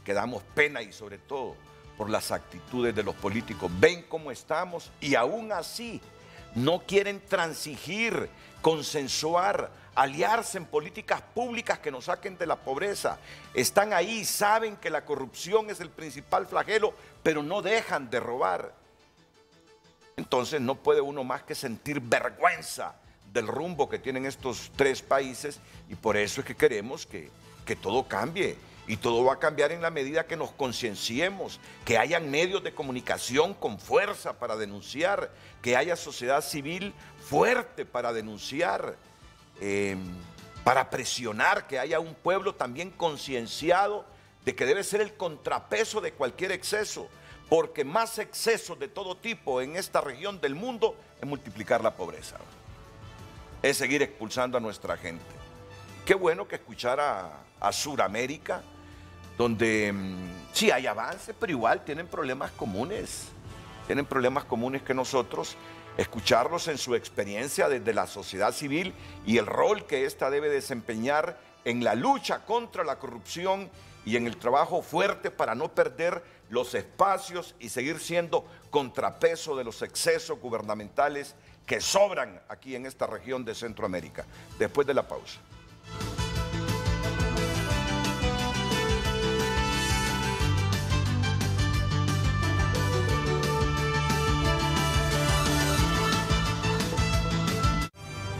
que damos pena y sobre todo por las actitudes de los políticos. Ven cómo estamos y aún así no quieren transigir, consensuar, aliarse en políticas públicas que nos saquen de la pobreza. Están ahí, saben que la corrupción es el principal flagelo, pero no dejan de robar. Entonces no puede uno más que sentir vergüenza del rumbo que tienen estos tres países y por eso es que queremos que, todo cambie. Y todo va a cambiar en la medida que nos concienciemos, que hayan medios de comunicación con fuerza para denunciar, que haya sociedad civil fuerte para denunciar, em, para presionar, que haya un pueblo también concienciado de que debe ser el contrapeso de cualquier exceso porque más exceso de todo tipo en esta región del mundo es multiplicar la pobreza, es seguir expulsando a nuestra gente. Qué bueno que escuchar a, a Suramérica, donde mm, sí hay avances, pero igual tienen problemas comunes, tienen problemas comunes que nosotros, escucharlos en su experiencia desde la sociedad civil y el rol que ésta debe desempeñar en la lucha contra la corrupción y en el trabajo fuerte para no perder los espacios y seguir siendo contrapeso de los excesos gubernamentales que sobran aquí en esta región de Centroamérica. Después de la pausa.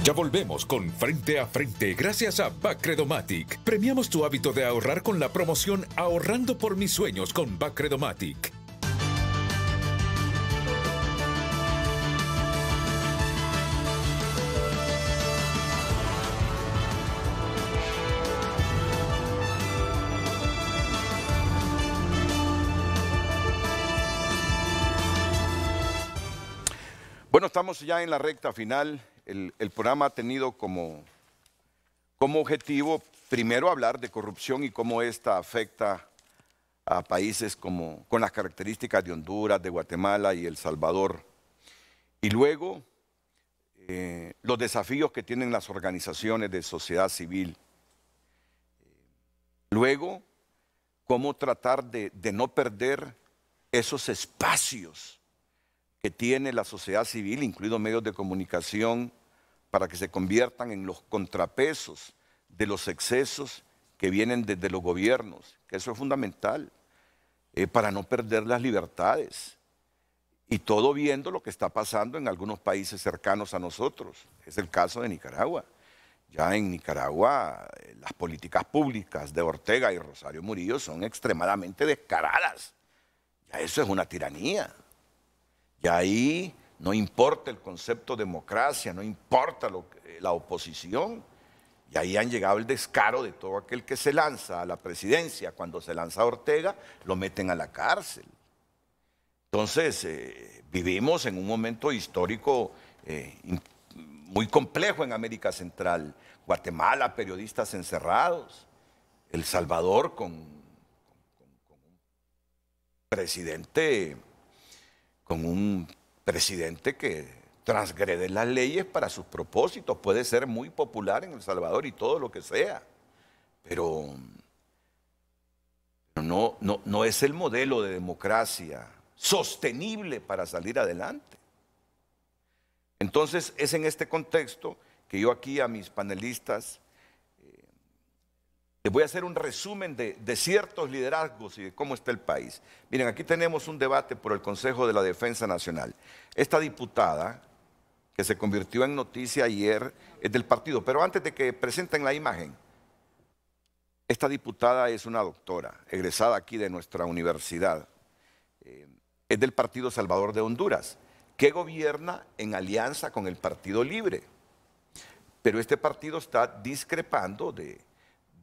Ya volvemos con Frente a Frente gracias a Bacredomatic. Premiamos tu hábito de ahorrar con la promoción Ahorrando por mis sueños con Bacredomatic. Bueno, estamos ya en la recta final el, programa ha tenido como, objetivo primero hablar de corrupción y cómo esta afecta a países con las características de Honduras, de Guatemala y El Salvador. Y luego eh, los desafíos que tienen las organizaciones de sociedad civil. Luego, cómo tratar de no perder esos espacios que tiene la sociedad civil, incluidos medios de comunicación, para que se conviertan en los contrapesos de los excesos que vienen desde los gobiernos, que eso es fundamental, eh, para no perder las libertades. Y todo viendo lo que está pasando en algunos países cercanos a nosotros. Es el caso de Nicaragua. Ya en Nicaragua eh, las políticas públicas de Ortega y Rosario Murillo son extremadamente descaradas. Ya eso es una tiranía. Y ahí no importa el concepto de democracia, no importa la oposición. Y ahí han llegado el descaro de todo aquel que se lanza a la presidencia. Cuando se lanza a Ortega, lo meten a la cárcel. Entonces, eh, vivimos en un momento histórico eh, muy complejo en América Central. Guatemala, periodistas encerrados. El Salvador con, con un presidente con un presidente que transgrede las leyes para sus propósitos. Puede ser muy popular en El Salvador y todo lo que sea, pero no, no, es el modelo de democracia sostenible para salir adelante. Entonces es en este contexto que yo aquí a mis panelistas les voy a hacer un resumen de, ciertos liderazgos y de cómo está el país. Miren, aquí tenemos un debate por el Consejo de la Defensa Nacional. Esta diputada, que se convirtió en noticia ayer, es del partido. Pero antes de que presenten la imagen, esta diputada es una doctora, egresada aquí de nuestra universidad. Eh, es del Partido Salvador de Honduras, que gobierna en alianza con el Partido Libre. Pero este partido está discrepando de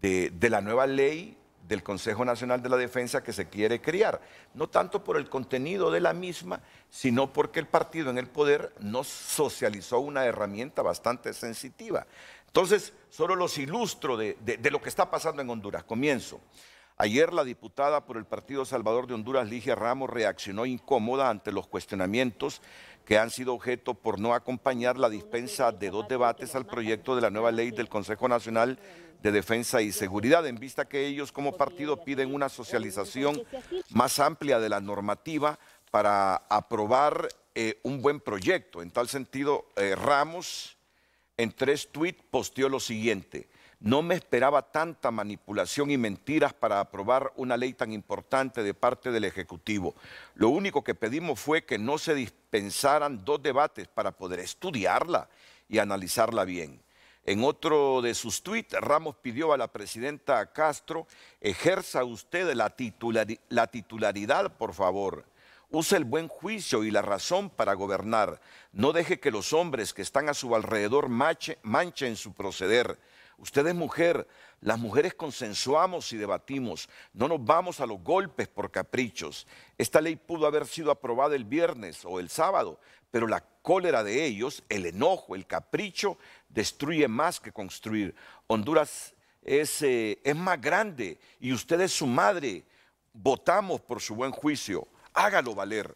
de, la nueva ley del Consejo Nacional de la Defensa que se quiere crear. No tanto por el contenido de la misma, sino porque el partido en el poder no socializó una herramienta bastante sensitiva. Entonces, solo los ilustro de, de lo que está pasando en Honduras. Comienzo. Ayer la diputada por el Partido Salvador de Honduras, Ligia Ramos, reaccionó incómoda ante los cuestionamientos que han sido objeto por no acompañar la dispensa de dos debates al proyecto de la nueva ley del Consejo Nacional de Defensa y Seguridad, en vista que ellos como partido piden una socialización más amplia de la normativa para aprobar eh, un buen proyecto. En tal sentido, eh, Ramos en tres tweets posteó lo siguiente. No me esperaba tanta manipulación y mentiras para aprobar una ley tan importante de parte del Ejecutivo. Lo único que pedimos fue que no se dispensaran dos debates para poder estudiarla y analizarla bien. En otro de sus tweets, Ramos pidió a la presidenta Castro, ejerza usted la, titularidad, por favor. Use el buen juicio y la razón para gobernar. No deje que los hombres que están a su alrededor manchen su proceder Usted es mujer, las mujeres consensuamos y debatimos, no nos vamos a los golpes por caprichos. Esta ley pudo haber sido aprobada el viernes o el sábado, pero la cólera de ellos, el enojo, el capricho, destruye más que construir. Honduras es, eh, es más grande y usted es su madre. Votamos por su buen juicio, hágalo valer,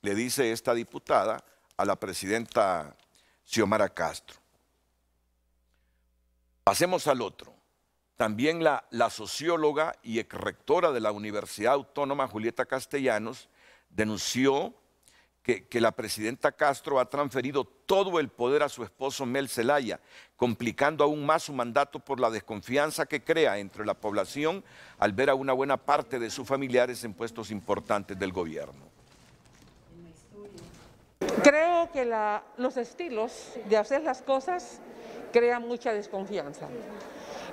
le dice esta diputada a la presidenta Xiomara Castro. Pasemos al otro. También la, socióloga y exrectora rectora de la Universidad Autónoma Julieta Castellanos denunció que, la presidenta Castro ha transferido todo el poder a su esposo Mel Zelaya, complicando aún más su mandato por la desconfianza que crea entre la población al ver a una buena parte de sus familiares en puestos importantes del gobierno. Creo que los estilos de hacer las cosas crea mucha desconfianza.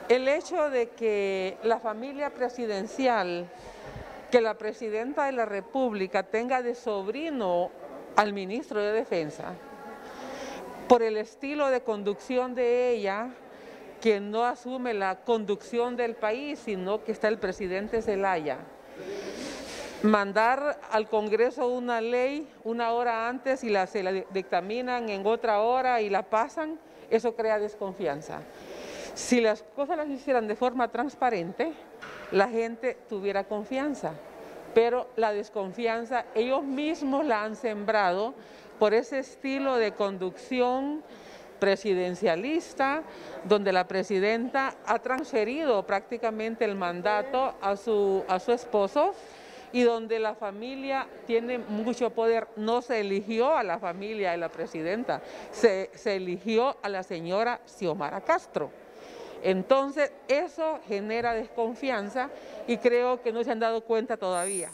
El hecho de que la familia presidencial, que la presidenta de la República tenga de sobrino al ministro de Defensa, por el estilo de conducción de ella, que no asume la conducción del país, sino que está el presidente Zelaya. Mandar al Congreso una ley una hora antes y la, se la dictaminan en otra hora y la pasan, eso crea desconfianza. Si las cosas las hicieran de forma transparente, la gente tuviera confianza, pero la desconfianza ellos mismos la han sembrado por ese estilo de conducción presidencialista, donde la presidenta ha transferido prácticamente el mandato a su, a su esposo y donde la familia tiene mucho poder. No se eligió a la familia de la presidenta, se, eligió a la señora Xiomara Castro. Entonces, eso genera desconfianza y creo que no se han dado cuenta todavía.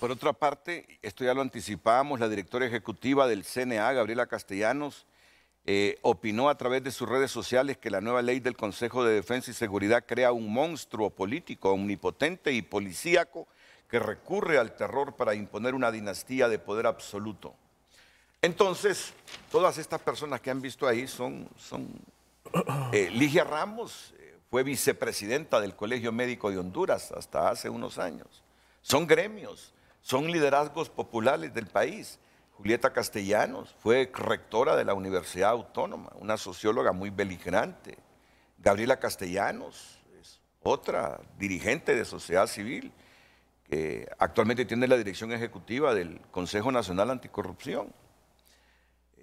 Por otra parte, esto ya lo anticipamos, la directora ejecutiva del CNA, Gabriela Castellanos, eh, opinó a través de sus redes sociales que la nueva ley del Consejo de Defensa y Seguridad crea un monstruo político omnipotente y policíaco que recurre al terror para imponer una dinastía de poder absoluto. Entonces, todas estas personas que han visto ahí son... son eh, Ligia Ramos eh, fue vicepresidenta del Colegio Médico de Honduras hasta hace unos años. Son gremios, son liderazgos populares del país. Julieta Castellanos fue rectora de la Universidad Autónoma, una socióloga muy beligerante. Gabriela Castellanos es otra dirigente de sociedad civil actualmente tiene la dirección ejecutiva del Consejo Nacional Anticorrupción.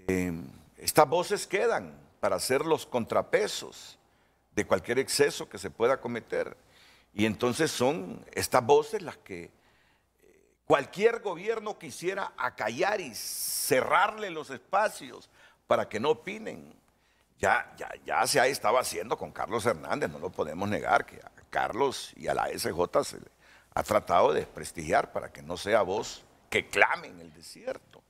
Em, estas voces quedan para ser los contrapesos de cualquier exceso que se pueda cometer. Y entonces son estas voces las que eh, cualquier gobierno quisiera acallar y cerrarle los espacios para que no opinen. Ya, ya, ya se ha estado haciendo con Carlos Hernández, no lo podemos negar, que a Carlos y a la SJ se le ha tratado de desprestigiar para que no sea voz que clame en el desierto.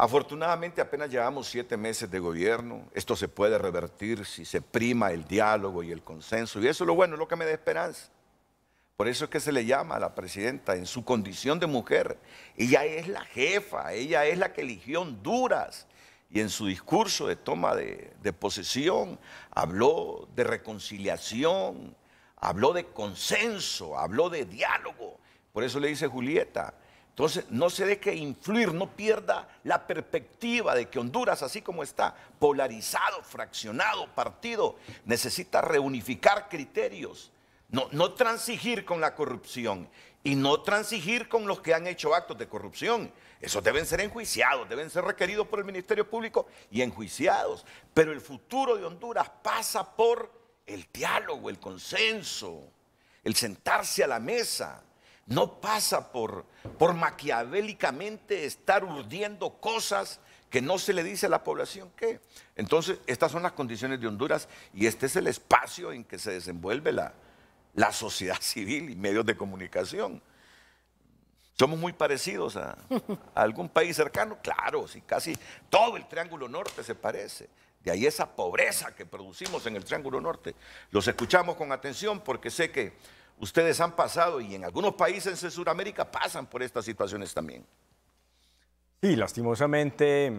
Afortunadamente apenas llevamos siete meses de gobierno. Esto se puede revertir si se prima el diálogo y el consenso. Y eso es lo bueno, es lo que me da esperanza. Por eso es que se le llama a la presidenta en su condición de mujer. Ella es la jefa, ella es la que eligió duras Y en su discurso de toma de, de posesión habló de reconciliación, habló de consenso, habló de diálogo. Por eso le dice Julieta. Entonces, no se deje influir, no pierda la perspectiva de que Honduras, así como está, polarizado, fraccionado, partido, necesita reunificar criterios. No, no transigir con la corrupción y no transigir con los que han hecho actos de corrupción. Esos deben ser enjuiciados, deben ser requeridos por el Ministerio Público y enjuiciados. Pero el futuro de Honduras pasa por el diálogo, el consenso, el sentarse a la mesa. No pasa por, por maquiavélicamente estar urdiendo cosas que no se le dice a la población qué. Entonces, estas son las condiciones de Honduras y este es el espacio en que se desenvuelve la, sociedad civil y medios de comunicación. Somos muy parecidos a, algún país cercano, claro, sí, casi todo el Triángulo Norte se parece. De ahí esa pobreza que producimos en el Triángulo Norte. Los escuchamos con atención porque sé que ustedes han pasado y en algunos países en Sudamérica pasan por estas situaciones también. Sí, lastimosamente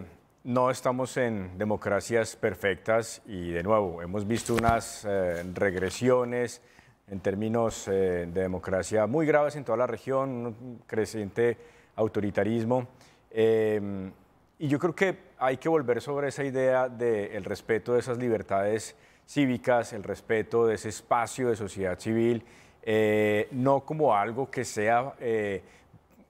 no estamos en democracias perfectas y de nuevo hemos visto unas eh, regresiones en términos eh, de democracia muy graves en toda la región, un creciente autoritarismo. Eh, y yo creo que hay que volver sobre esa idea del respeto de esas libertades cívicas, el respeto de ese espacio de sociedad civil, eh, no como algo que sea eh,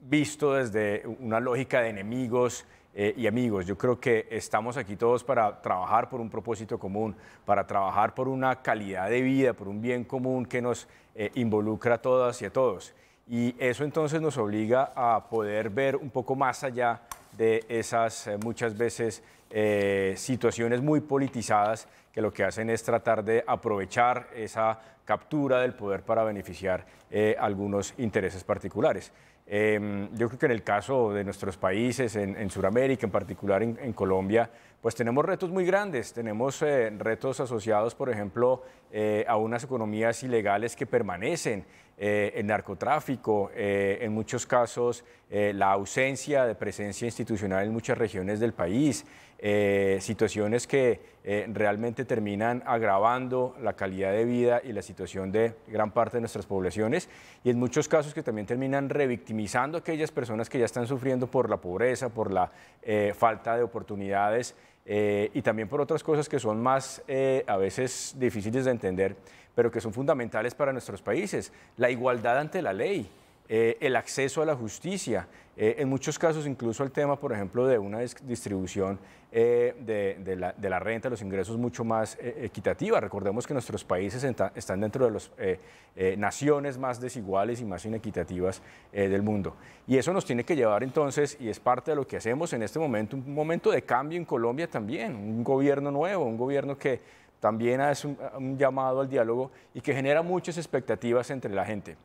visto desde una lógica de enemigos eh, y amigos. Yo creo que estamos aquí todos para trabajar por un propósito común, para trabajar por una calidad de vida, por un bien común que nos involucra a todas y a todos. Y eso entonces nos obliga a poder ver un poco más allá de esas eh, muchas veces eh, situaciones muy politizadas que lo que hacen es tratar de aprovechar esa captura del poder para beneficiar eh, algunos intereses particulares. Em, yo creo que en el caso de nuestros países, en, en Sudamérica, en particular en, Colombia, pues tenemos retos muy grandes. Tenemos retos asociados, por ejemplo, a unas economías ilegales que permanecen, eh, el narcotráfico, eh, en muchos casos eh, la ausencia de presencia institucional en muchas regiones del país, situaciones que realmente terminan agravando la calidad de vida y la situación de gran parte de nuestras poblaciones y en muchos casos que también terminan revictimizando a aquellas personas que ya están sufriendo por la pobreza, por la falta de oportunidades. y también por otras cosas que son más a veces difíciles de entender, pero que son fundamentales para nuestros países. La igualdad ante la ley, eh, el acceso a la justicia, eh, en muchos casos incluso el tema, por ejemplo, de una distribución eh, de, la, de, la, renta, los ingresos mucho más equitativa. Recordemos que nuestros países están dentro de las naciones más desiguales y más inequitativas del mundo. Y eso nos tiene que llevar entonces, y es parte de lo que hacemos en este momento, un momento de cambio en Colombia también, un gobierno nuevo, un gobierno que también es un, llamado al diálogo y que genera muchas expectativas entre la gente.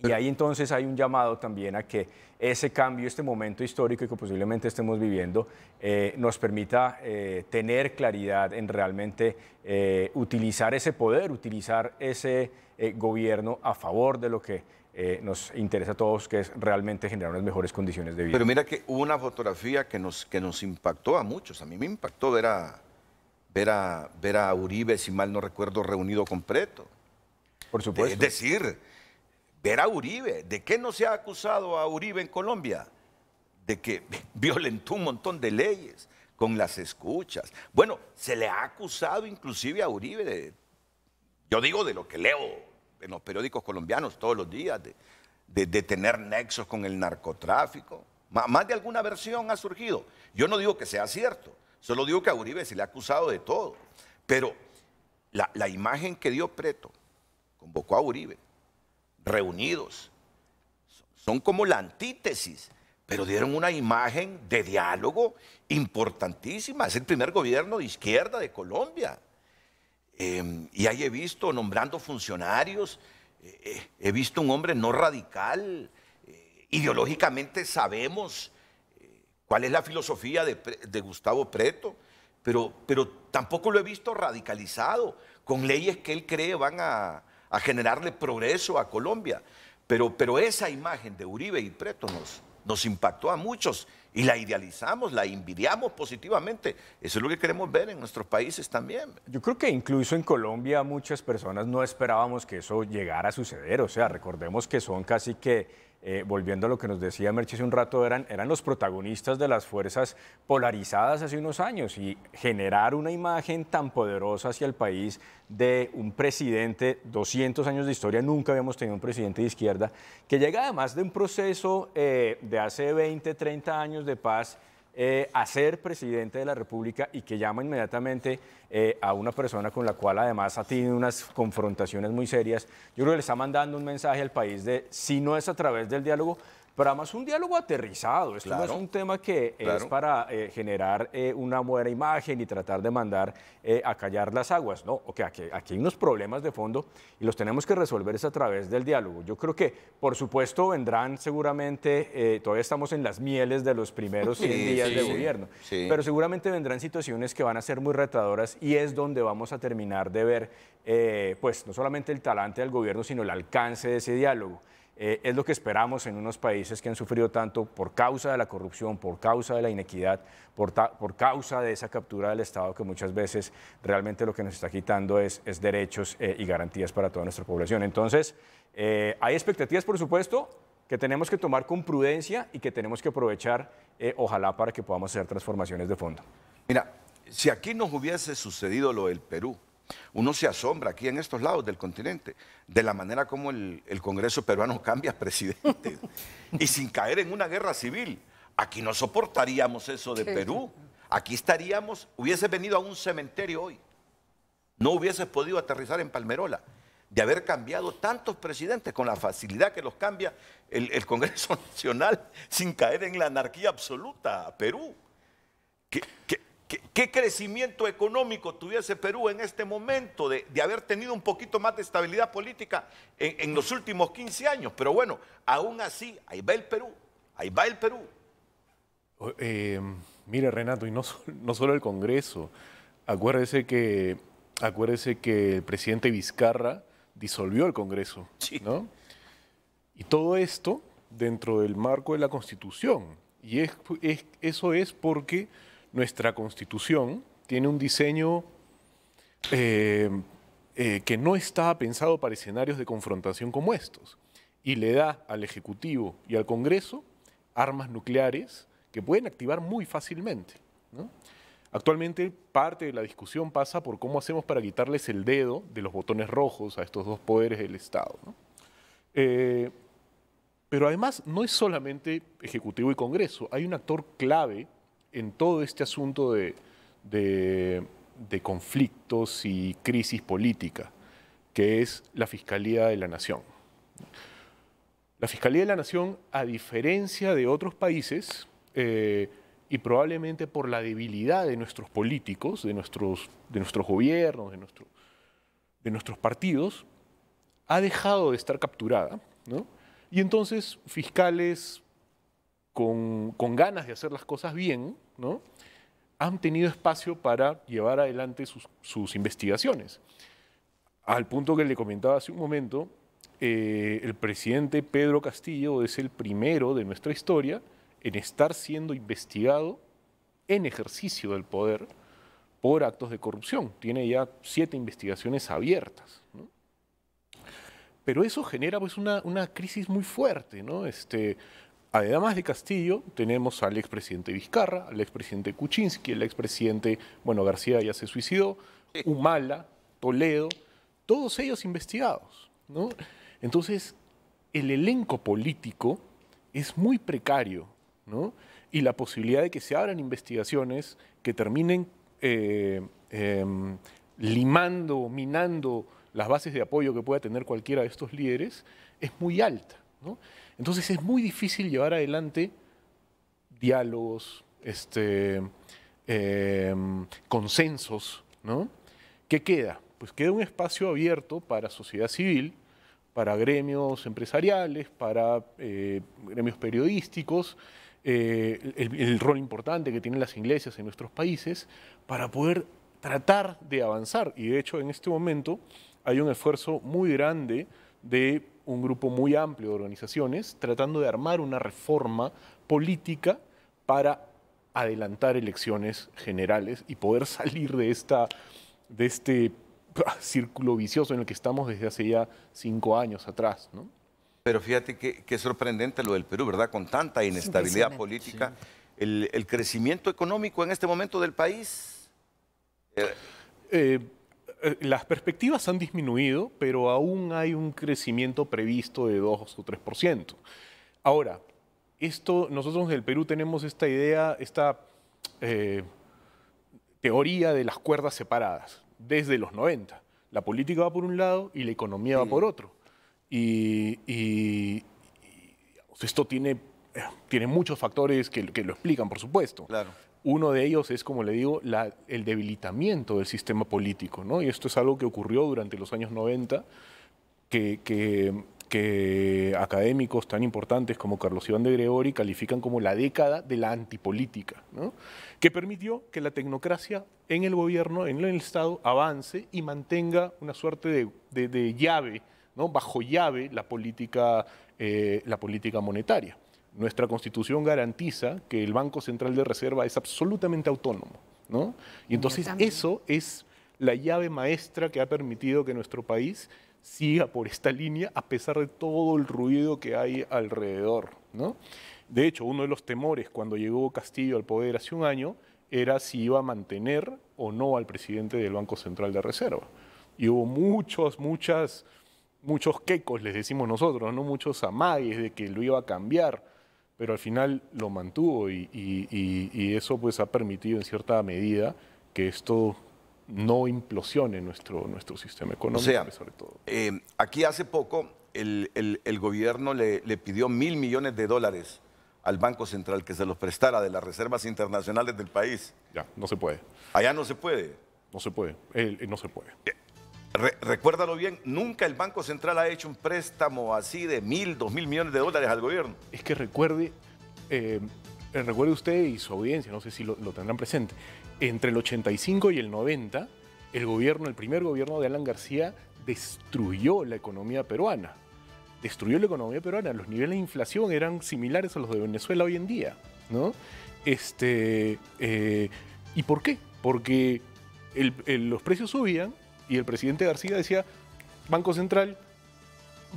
Y ahí entonces hay un llamado también a que ese cambio, este momento histórico que posiblemente estemos viviendo, eh, nos permita eh, tener claridad en realmente eh, utilizar ese poder, utilizar ese gobierno a favor de lo que nos interesa a todos, que es realmente generar unas mejores condiciones de vida. Pero mira que hubo una fotografía que nos, que nos impactó a muchos, a mí me impactó ver a, ver a, Uribe, si mal no recuerdo, reunido con Preto. Por supuesto. Es decir, ver a Uribe. ¿De qué no se ha acusado a Uribe en Colombia? De que violentó un montón de leyes con las escuchas. Bueno, se le ha acusado inclusive a Uribe yo digo de lo que leo en los periódicos colombianos todos los días, de, tener nexos con el narcotráfico. más de alguna versión ha surgido. Yo no digo que sea cierto, Solo digo que a Uribe se le ha acusado de todo, pero la, imagen que dio Preto, convocó a Uribe, reunidos, son como la antítesis, pero dieron una imagen de diálogo importantísima. Es el primer gobierno de izquierda de Colombia. Em, y ahí he visto nombrando funcionarios, eh, eh, he visto un hombre no radical, eh, ideológicamente sabemos cuál es la filosofía de, Gustavo Preto, pero, pero, tampoco lo he visto radicalizado con leyes que él cree van a, generarle progreso a Colombia. Pero, pero, esa imagen de Uribe y Preto nos, nos impactó a muchos y la idealizamos, la envidiamos positivamente. Eso es lo que queremos ver en nuestros países también. Yo creo que incluso en Colombia muchas personas no esperábamos que eso llegara a suceder. O sea, recordemos que son casi que eh, volviendo a lo que nos decía Merche un rato, eran, eran los protagonistas de las fuerzas polarizadas hace unos años y generar una imagen tan poderosa hacia el país de un presidente, 200 años de historia, nunca habíamos tenido un presidente de izquierda, que llega además de un proceso eh, de hace 20, 30 años de paz eh, a ser presidente de la República y que llama inmediatamente eh, a una persona con la cual además ha tenido unas confrontaciones muy serias, yo creo que le está mandando un mensaje al país de si no es a través del diálogo, pero además un diálogo aterrizado. Esto no es un tema que es para eh, generar eh, una buena imagen y tratar de mandar eh, a callar las aguas. No, Ok, aquí, hay unos problemas de fondo y los tenemos que resolver a través del diálogo. Yo creo que, por supuesto, vendrán seguramente, todavía estamos en las mieles de los primeros 100 días de gobierno, pero seguramente vendrán situaciones que van a ser muy retadoras y es donde vamos a terminar de ver, pues, no solamente el talante del gobierno, sino el alcance de ese diálogo. Eh, es lo que esperamos en unos países que han sufrido tanto por causa de la corrupción, por causa de la inequidad, por, causa de esa captura del Estado que muchas veces realmente lo que nos está quitando es, derechos eh, y garantías para toda nuestra población. Entonces, eh, hay expectativas, por supuesto, que tenemos que tomar con prudencia y que tenemos que aprovechar, ojalá, para que podamos hacer transformaciones de fondo. Mira, si aquí nos hubiese sucedido lo del Perú, uno se asombra aquí en estos lados del continente de la manera como el, Congreso peruano cambia presidente y sin caer en una guerra civil. Aquí no soportaríamos eso de Perú. Aquí estaríamos, hubiese venido a un cementerio hoy. No hubiese podido aterrizar en Palmerola de haber cambiado tantos presidentes con la facilidad que los cambia el, Congreso Nacional sin caer en la anarquía absoluta. Perú. que, ¿Qué, crecimiento económico tuviese Perú en este momento de, haber tenido un poquito más de estabilidad política en, los últimos 15 años? Pero bueno, aún así, ahí va el Perú, ahí va el Perú. Oh, eh, mire, Renato, y no, no, solo el Congreso. Acuérdese que, que el presidente Vizcarra disolvió el Congreso. Sí. ¿no? Y todo esto dentro del marco de la Constitución. Y eso es porque nuestra constitución tiene un diseño eh, eh, que no está pensado para escenarios de confrontación como estos y le da al Ejecutivo y al Congreso armas nucleares que pueden activar muy fácilmente. Actualmente parte de la discusión pasa por cómo hacemos para quitarles el dedo de los botones rojos a estos dos poderes del Estado. Eh, pero además no es solamente Ejecutivo y Congreso, hay un actor clave en todo este asunto de, conflictos y crisis política, que es la Fiscalía de la Nación. La Fiscalía de la Nación, a diferencia de otros países, eh, y probablemente por la debilidad de nuestros políticos, de nuestros, gobiernos, de, de nuestros partidos, ha dejado de estar capturada. Y entonces fiscales con, ganas de hacer las cosas bien, ¿no? han tenido espacio para llevar adelante sus, investigaciones. Al punto que le comentaba hace un momento, eh, el presidente Pedro Castillo es el primero de nuestra historia en estar siendo investigado en ejercicio del poder por actos de corrupción. Tiene ya siete investigaciones abiertas. Pero eso genera pues, una, crisis muy fuerte. ¿no? Este, Además de Castillo, tenemos al expresidente Vizcarra, al expresidente Kuczynski, el expresidente, bueno, García ya se suicidó, Humala, Toledo, todos ellos investigados. ¿no? Entonces, el elenco político es muy precario, ¿no? Y la posibilidad de que se abran investigaciones que terminen eh, em, limando, minando las bases de apoyo que pueda tener cualquiera de estos líderes es muy alta, ¿no? Entonces es muy difícil llevar adelante diálogos, este, em, consensos, ¿no? ¿Qué queda? Pues queda un espacio abierto para sociedad civil, para gremios empresariales, para eh, gremios periodísticos, eh, el, el, rol importante que tienen las iglesias en nuestros países, para poder tratar de avanzar. Y de hecho en este momento hay un esfuerzo muy grande de un grupo muy amplio de organizaciones tratando de armar una reforma política para adelantar elecciones generales y poder salir de, esta, de este círculo vicioso en el que estamos desde hace ya cinco años atrás. Pero fíjate que, sorprendente lo del Perú, ¿verdad? Con tanta inestabilidad política, el, crecimiento económico en este momento del país. Eh, eh, eh, las perspectivas han disminuido, pero aún hay un crecimiento previsto de 2 o 3%. Ahora, esto, nosotros en el Perú tenemos esta idea, esta eh, teoría de las cuerdas separadas desde los 90. La política va por un lado y la economía va por otro. Y, esto tiene, eh, tiene, muchos factores que, que lo explican, por supuesto. Claro. Uno de ellos es, como le digo, el debilitamiento del sistema político, ¿no? Y esto es algo que ocurrió durante los años 90, que, académicos tan importantes como Carlos Iván de Gregori califican como la década de la antipolítica, que permitió que la tecnocracia en el gobierno, en el Estado, avance y mantenga una suerte de, llave, ¿no? bajo llave, la política, eh, la política monetaria. Nuestra constitución garantiza que el Banco Central de Reserva es absolutamente autónomo, Y entonces eso es la llave maestra que ha permitido que nuestro país siga por esta línea a pesar de todo el ruido que hay alrededor, ¿no? De hecho, uno de los temores cuando llegó Castillo al poder hace un año era si iba a mantener o no al presidente del Banco Central de Reserva. Y hubo muchos, muchas, muchos quecos, les decimos nosotros, ¿no? muchos amagues de que lo iba a cambiar pero al final lo mantuvo y, eso pues ha permitido en cierta medida que esto no implosione nuestro, nuestro sistema económico, pues, sobre todo. Eh, aquí hace poco el, gobierno le, pidió mil millones de dólares al Banco Central que se los prestara de las reservas internacionales del país. Ya, no se puede. Allá no se puede. No se puede, eh, no se puede. Eh, recuérdalo bien, nunca el Banco Central ha hecho un préstamo así de mil, dos mil millones de dólares al gobierno. Es que recuerde, eh, recuerde usted y su audiencia, no sé si lo, tendrán presente, entre el 85 y el 90, el gobierno, el primer gobierno de Alan García destruyó la economía peruana. Destruyó la economía peruana. Los niveles de inflación eran similares a los de Venezuela hoy en día, ¿no? Este, eh, ¿Y por qué? Porque los precios subían y el presidente García decía, Banco Central,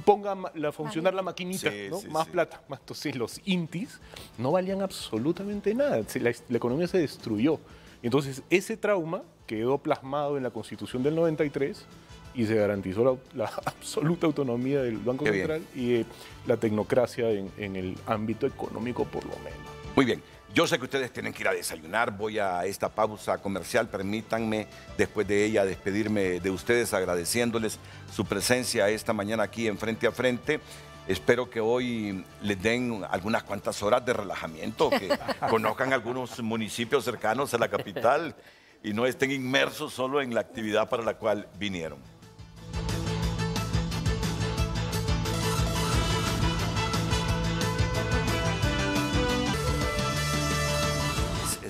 ponga a funcionar la maquinita, más plata. Más. Entonces los intis no valían absolutamente nada, la, economía se destruyó. Entonces ese trauma quedó plasmado en la constitución del 93 y se garantizó la, absoluta autonomía del Banco Central y eh, la tecnocracia en el ámbito económico por lo menos. Muy bien. Yo sé que ustedes tienen que ir a desayunar, voy a esta pausa comercial, permítanme después de ella despedirme de ustedes agradeciéndoles su presencia esta mañana aquí en Frente a Frente. Espero que hoy les den algunas cuantas horas de relajamiento, que conozcan algunos municipios cercanos a la capital y no estén inmersos solo en la actividad para la cual vinieron.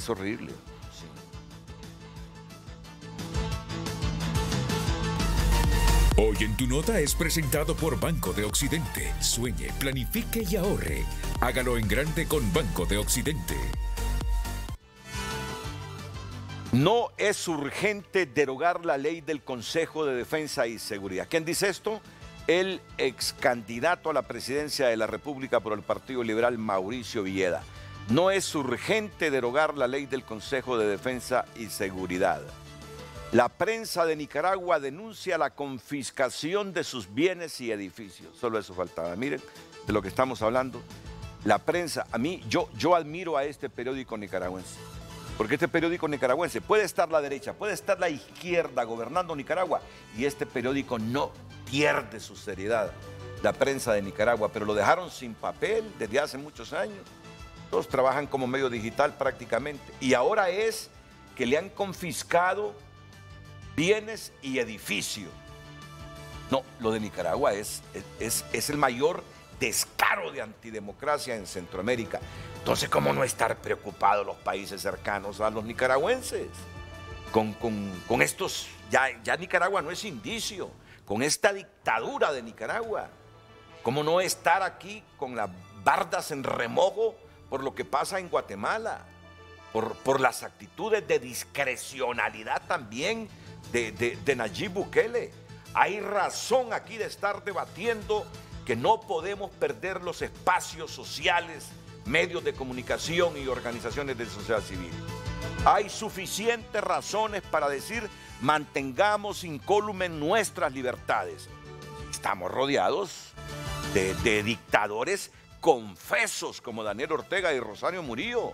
horrible. Hoy en tu nota es presentado por Banco de Occidente. Sueñe, planifique y ahorre. Hágalo en grande con Banco de Occidente. No es urgente derogar la ley del Consejo de Defensa y Seguridad. ¿Quién dice esto? El ex candidato a la presidencia de la República por el Partido Liberal, Mauricio Villeda no es urgente derogar la ley del Consejo de Defensa y Seguridad. La prensa de Nicaragua denuncia la confiscación de sus bienes y edificios. Solo eso faltaba. Miren de lo que estamos hablando. La prensa, a mí, yo, yo admiro a este periódico nicaragüense. Porque este periódico nicaragüense puede estar la derecha, puede estar la izquierda gobernando Nicaragua y este periódico no pierde su seriedad, la prensa de Nicaragua, pero lo dejaron sin papel desde hace muchos años. Todos trabajan como medio digital prácticamente. Y ahora es que le han confiscado bienes y edificio. No, lo de Nicaragua es, es, el mayor descaro de antidemocracia en Centroamérica. Entonces, ¿cómo no estar preocupados los países cercanos a los nicaragüenses? Con, estos, ya, ya Nicaragua no es indicio, con esta dictadura de Nicaragua. ¿Cómo no estar aquí con las bardas en remojo por lo que pasa en Guatemala, por, las actitudes de discrecionalidad también de, de, de Nayib Bukele. Hay razón aquí de estar debatiendo que no podemos perder los espacios sociales, medios de comunicación y organizaciones de sociedad civil. Hay suficientes razones para decir mantengamos incólume nuestras libertades. Estamos rodeados de dictadores confesos como Daniel Ortega y Rosario Murillo,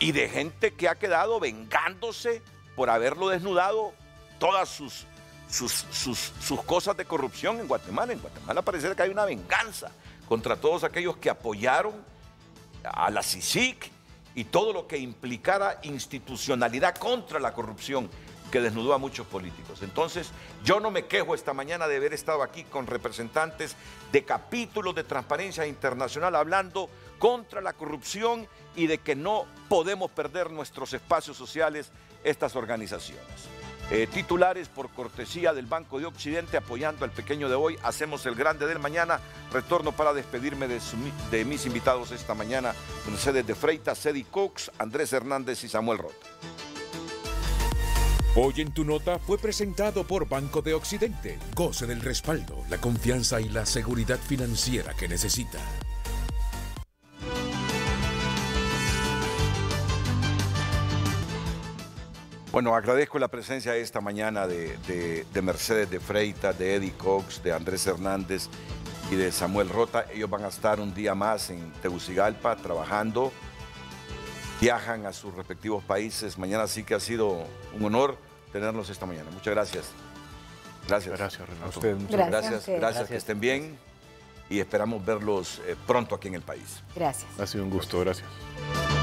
y de gente que ha quedado vengándose por haberlo desnudado todas sus, sus, cosas de corrupción en Guatemala. En Guatemala parece que hay una venganza contra todos aquellos que apoyaron a la CICIC y todo lo que implicara institucionalidad contra la corrupción que desnudó a muchos políticos. Entonces, yo no me quejo esta mañana de haber estado aquí con representantes de capítulos de Transparencia Internacional hablando contra la corrupción y de que no podemos perder nuestros espacios sociales estas organizaciones. Eh, titulares por cortesía del Banco de Occidente apoyando al pequeño de hoy. Hacemos el grande del mañana. Retorno para despedirme de, mis invitados esta mañana. Mercedes de Freitas, Cedi Cox, Andrés Hernández y Samuel Roth. Hoy en tu nota fue presentado por Banco de Occidente. Goce del respaldo, la confianza y la seguridad financiera que necesita. Bueno, agradezco la presencia esta mañana de, Mercedes de Freitas, de Eddie Cox, de Andrés Hernández y de Samuel Rota. Ellos van a estar un día más en Tegucigalpa trabajando viajan a sus respectivos países. Mañana sí que ha sido un honor tenerlos esta mañana. Muchas gracias. Gracias. Gracias, Renato. gracias, gracias, que estén bien y esperamos verlos eh, pronto aquí en el país. Gracias. Ha sido un gusto, gracias.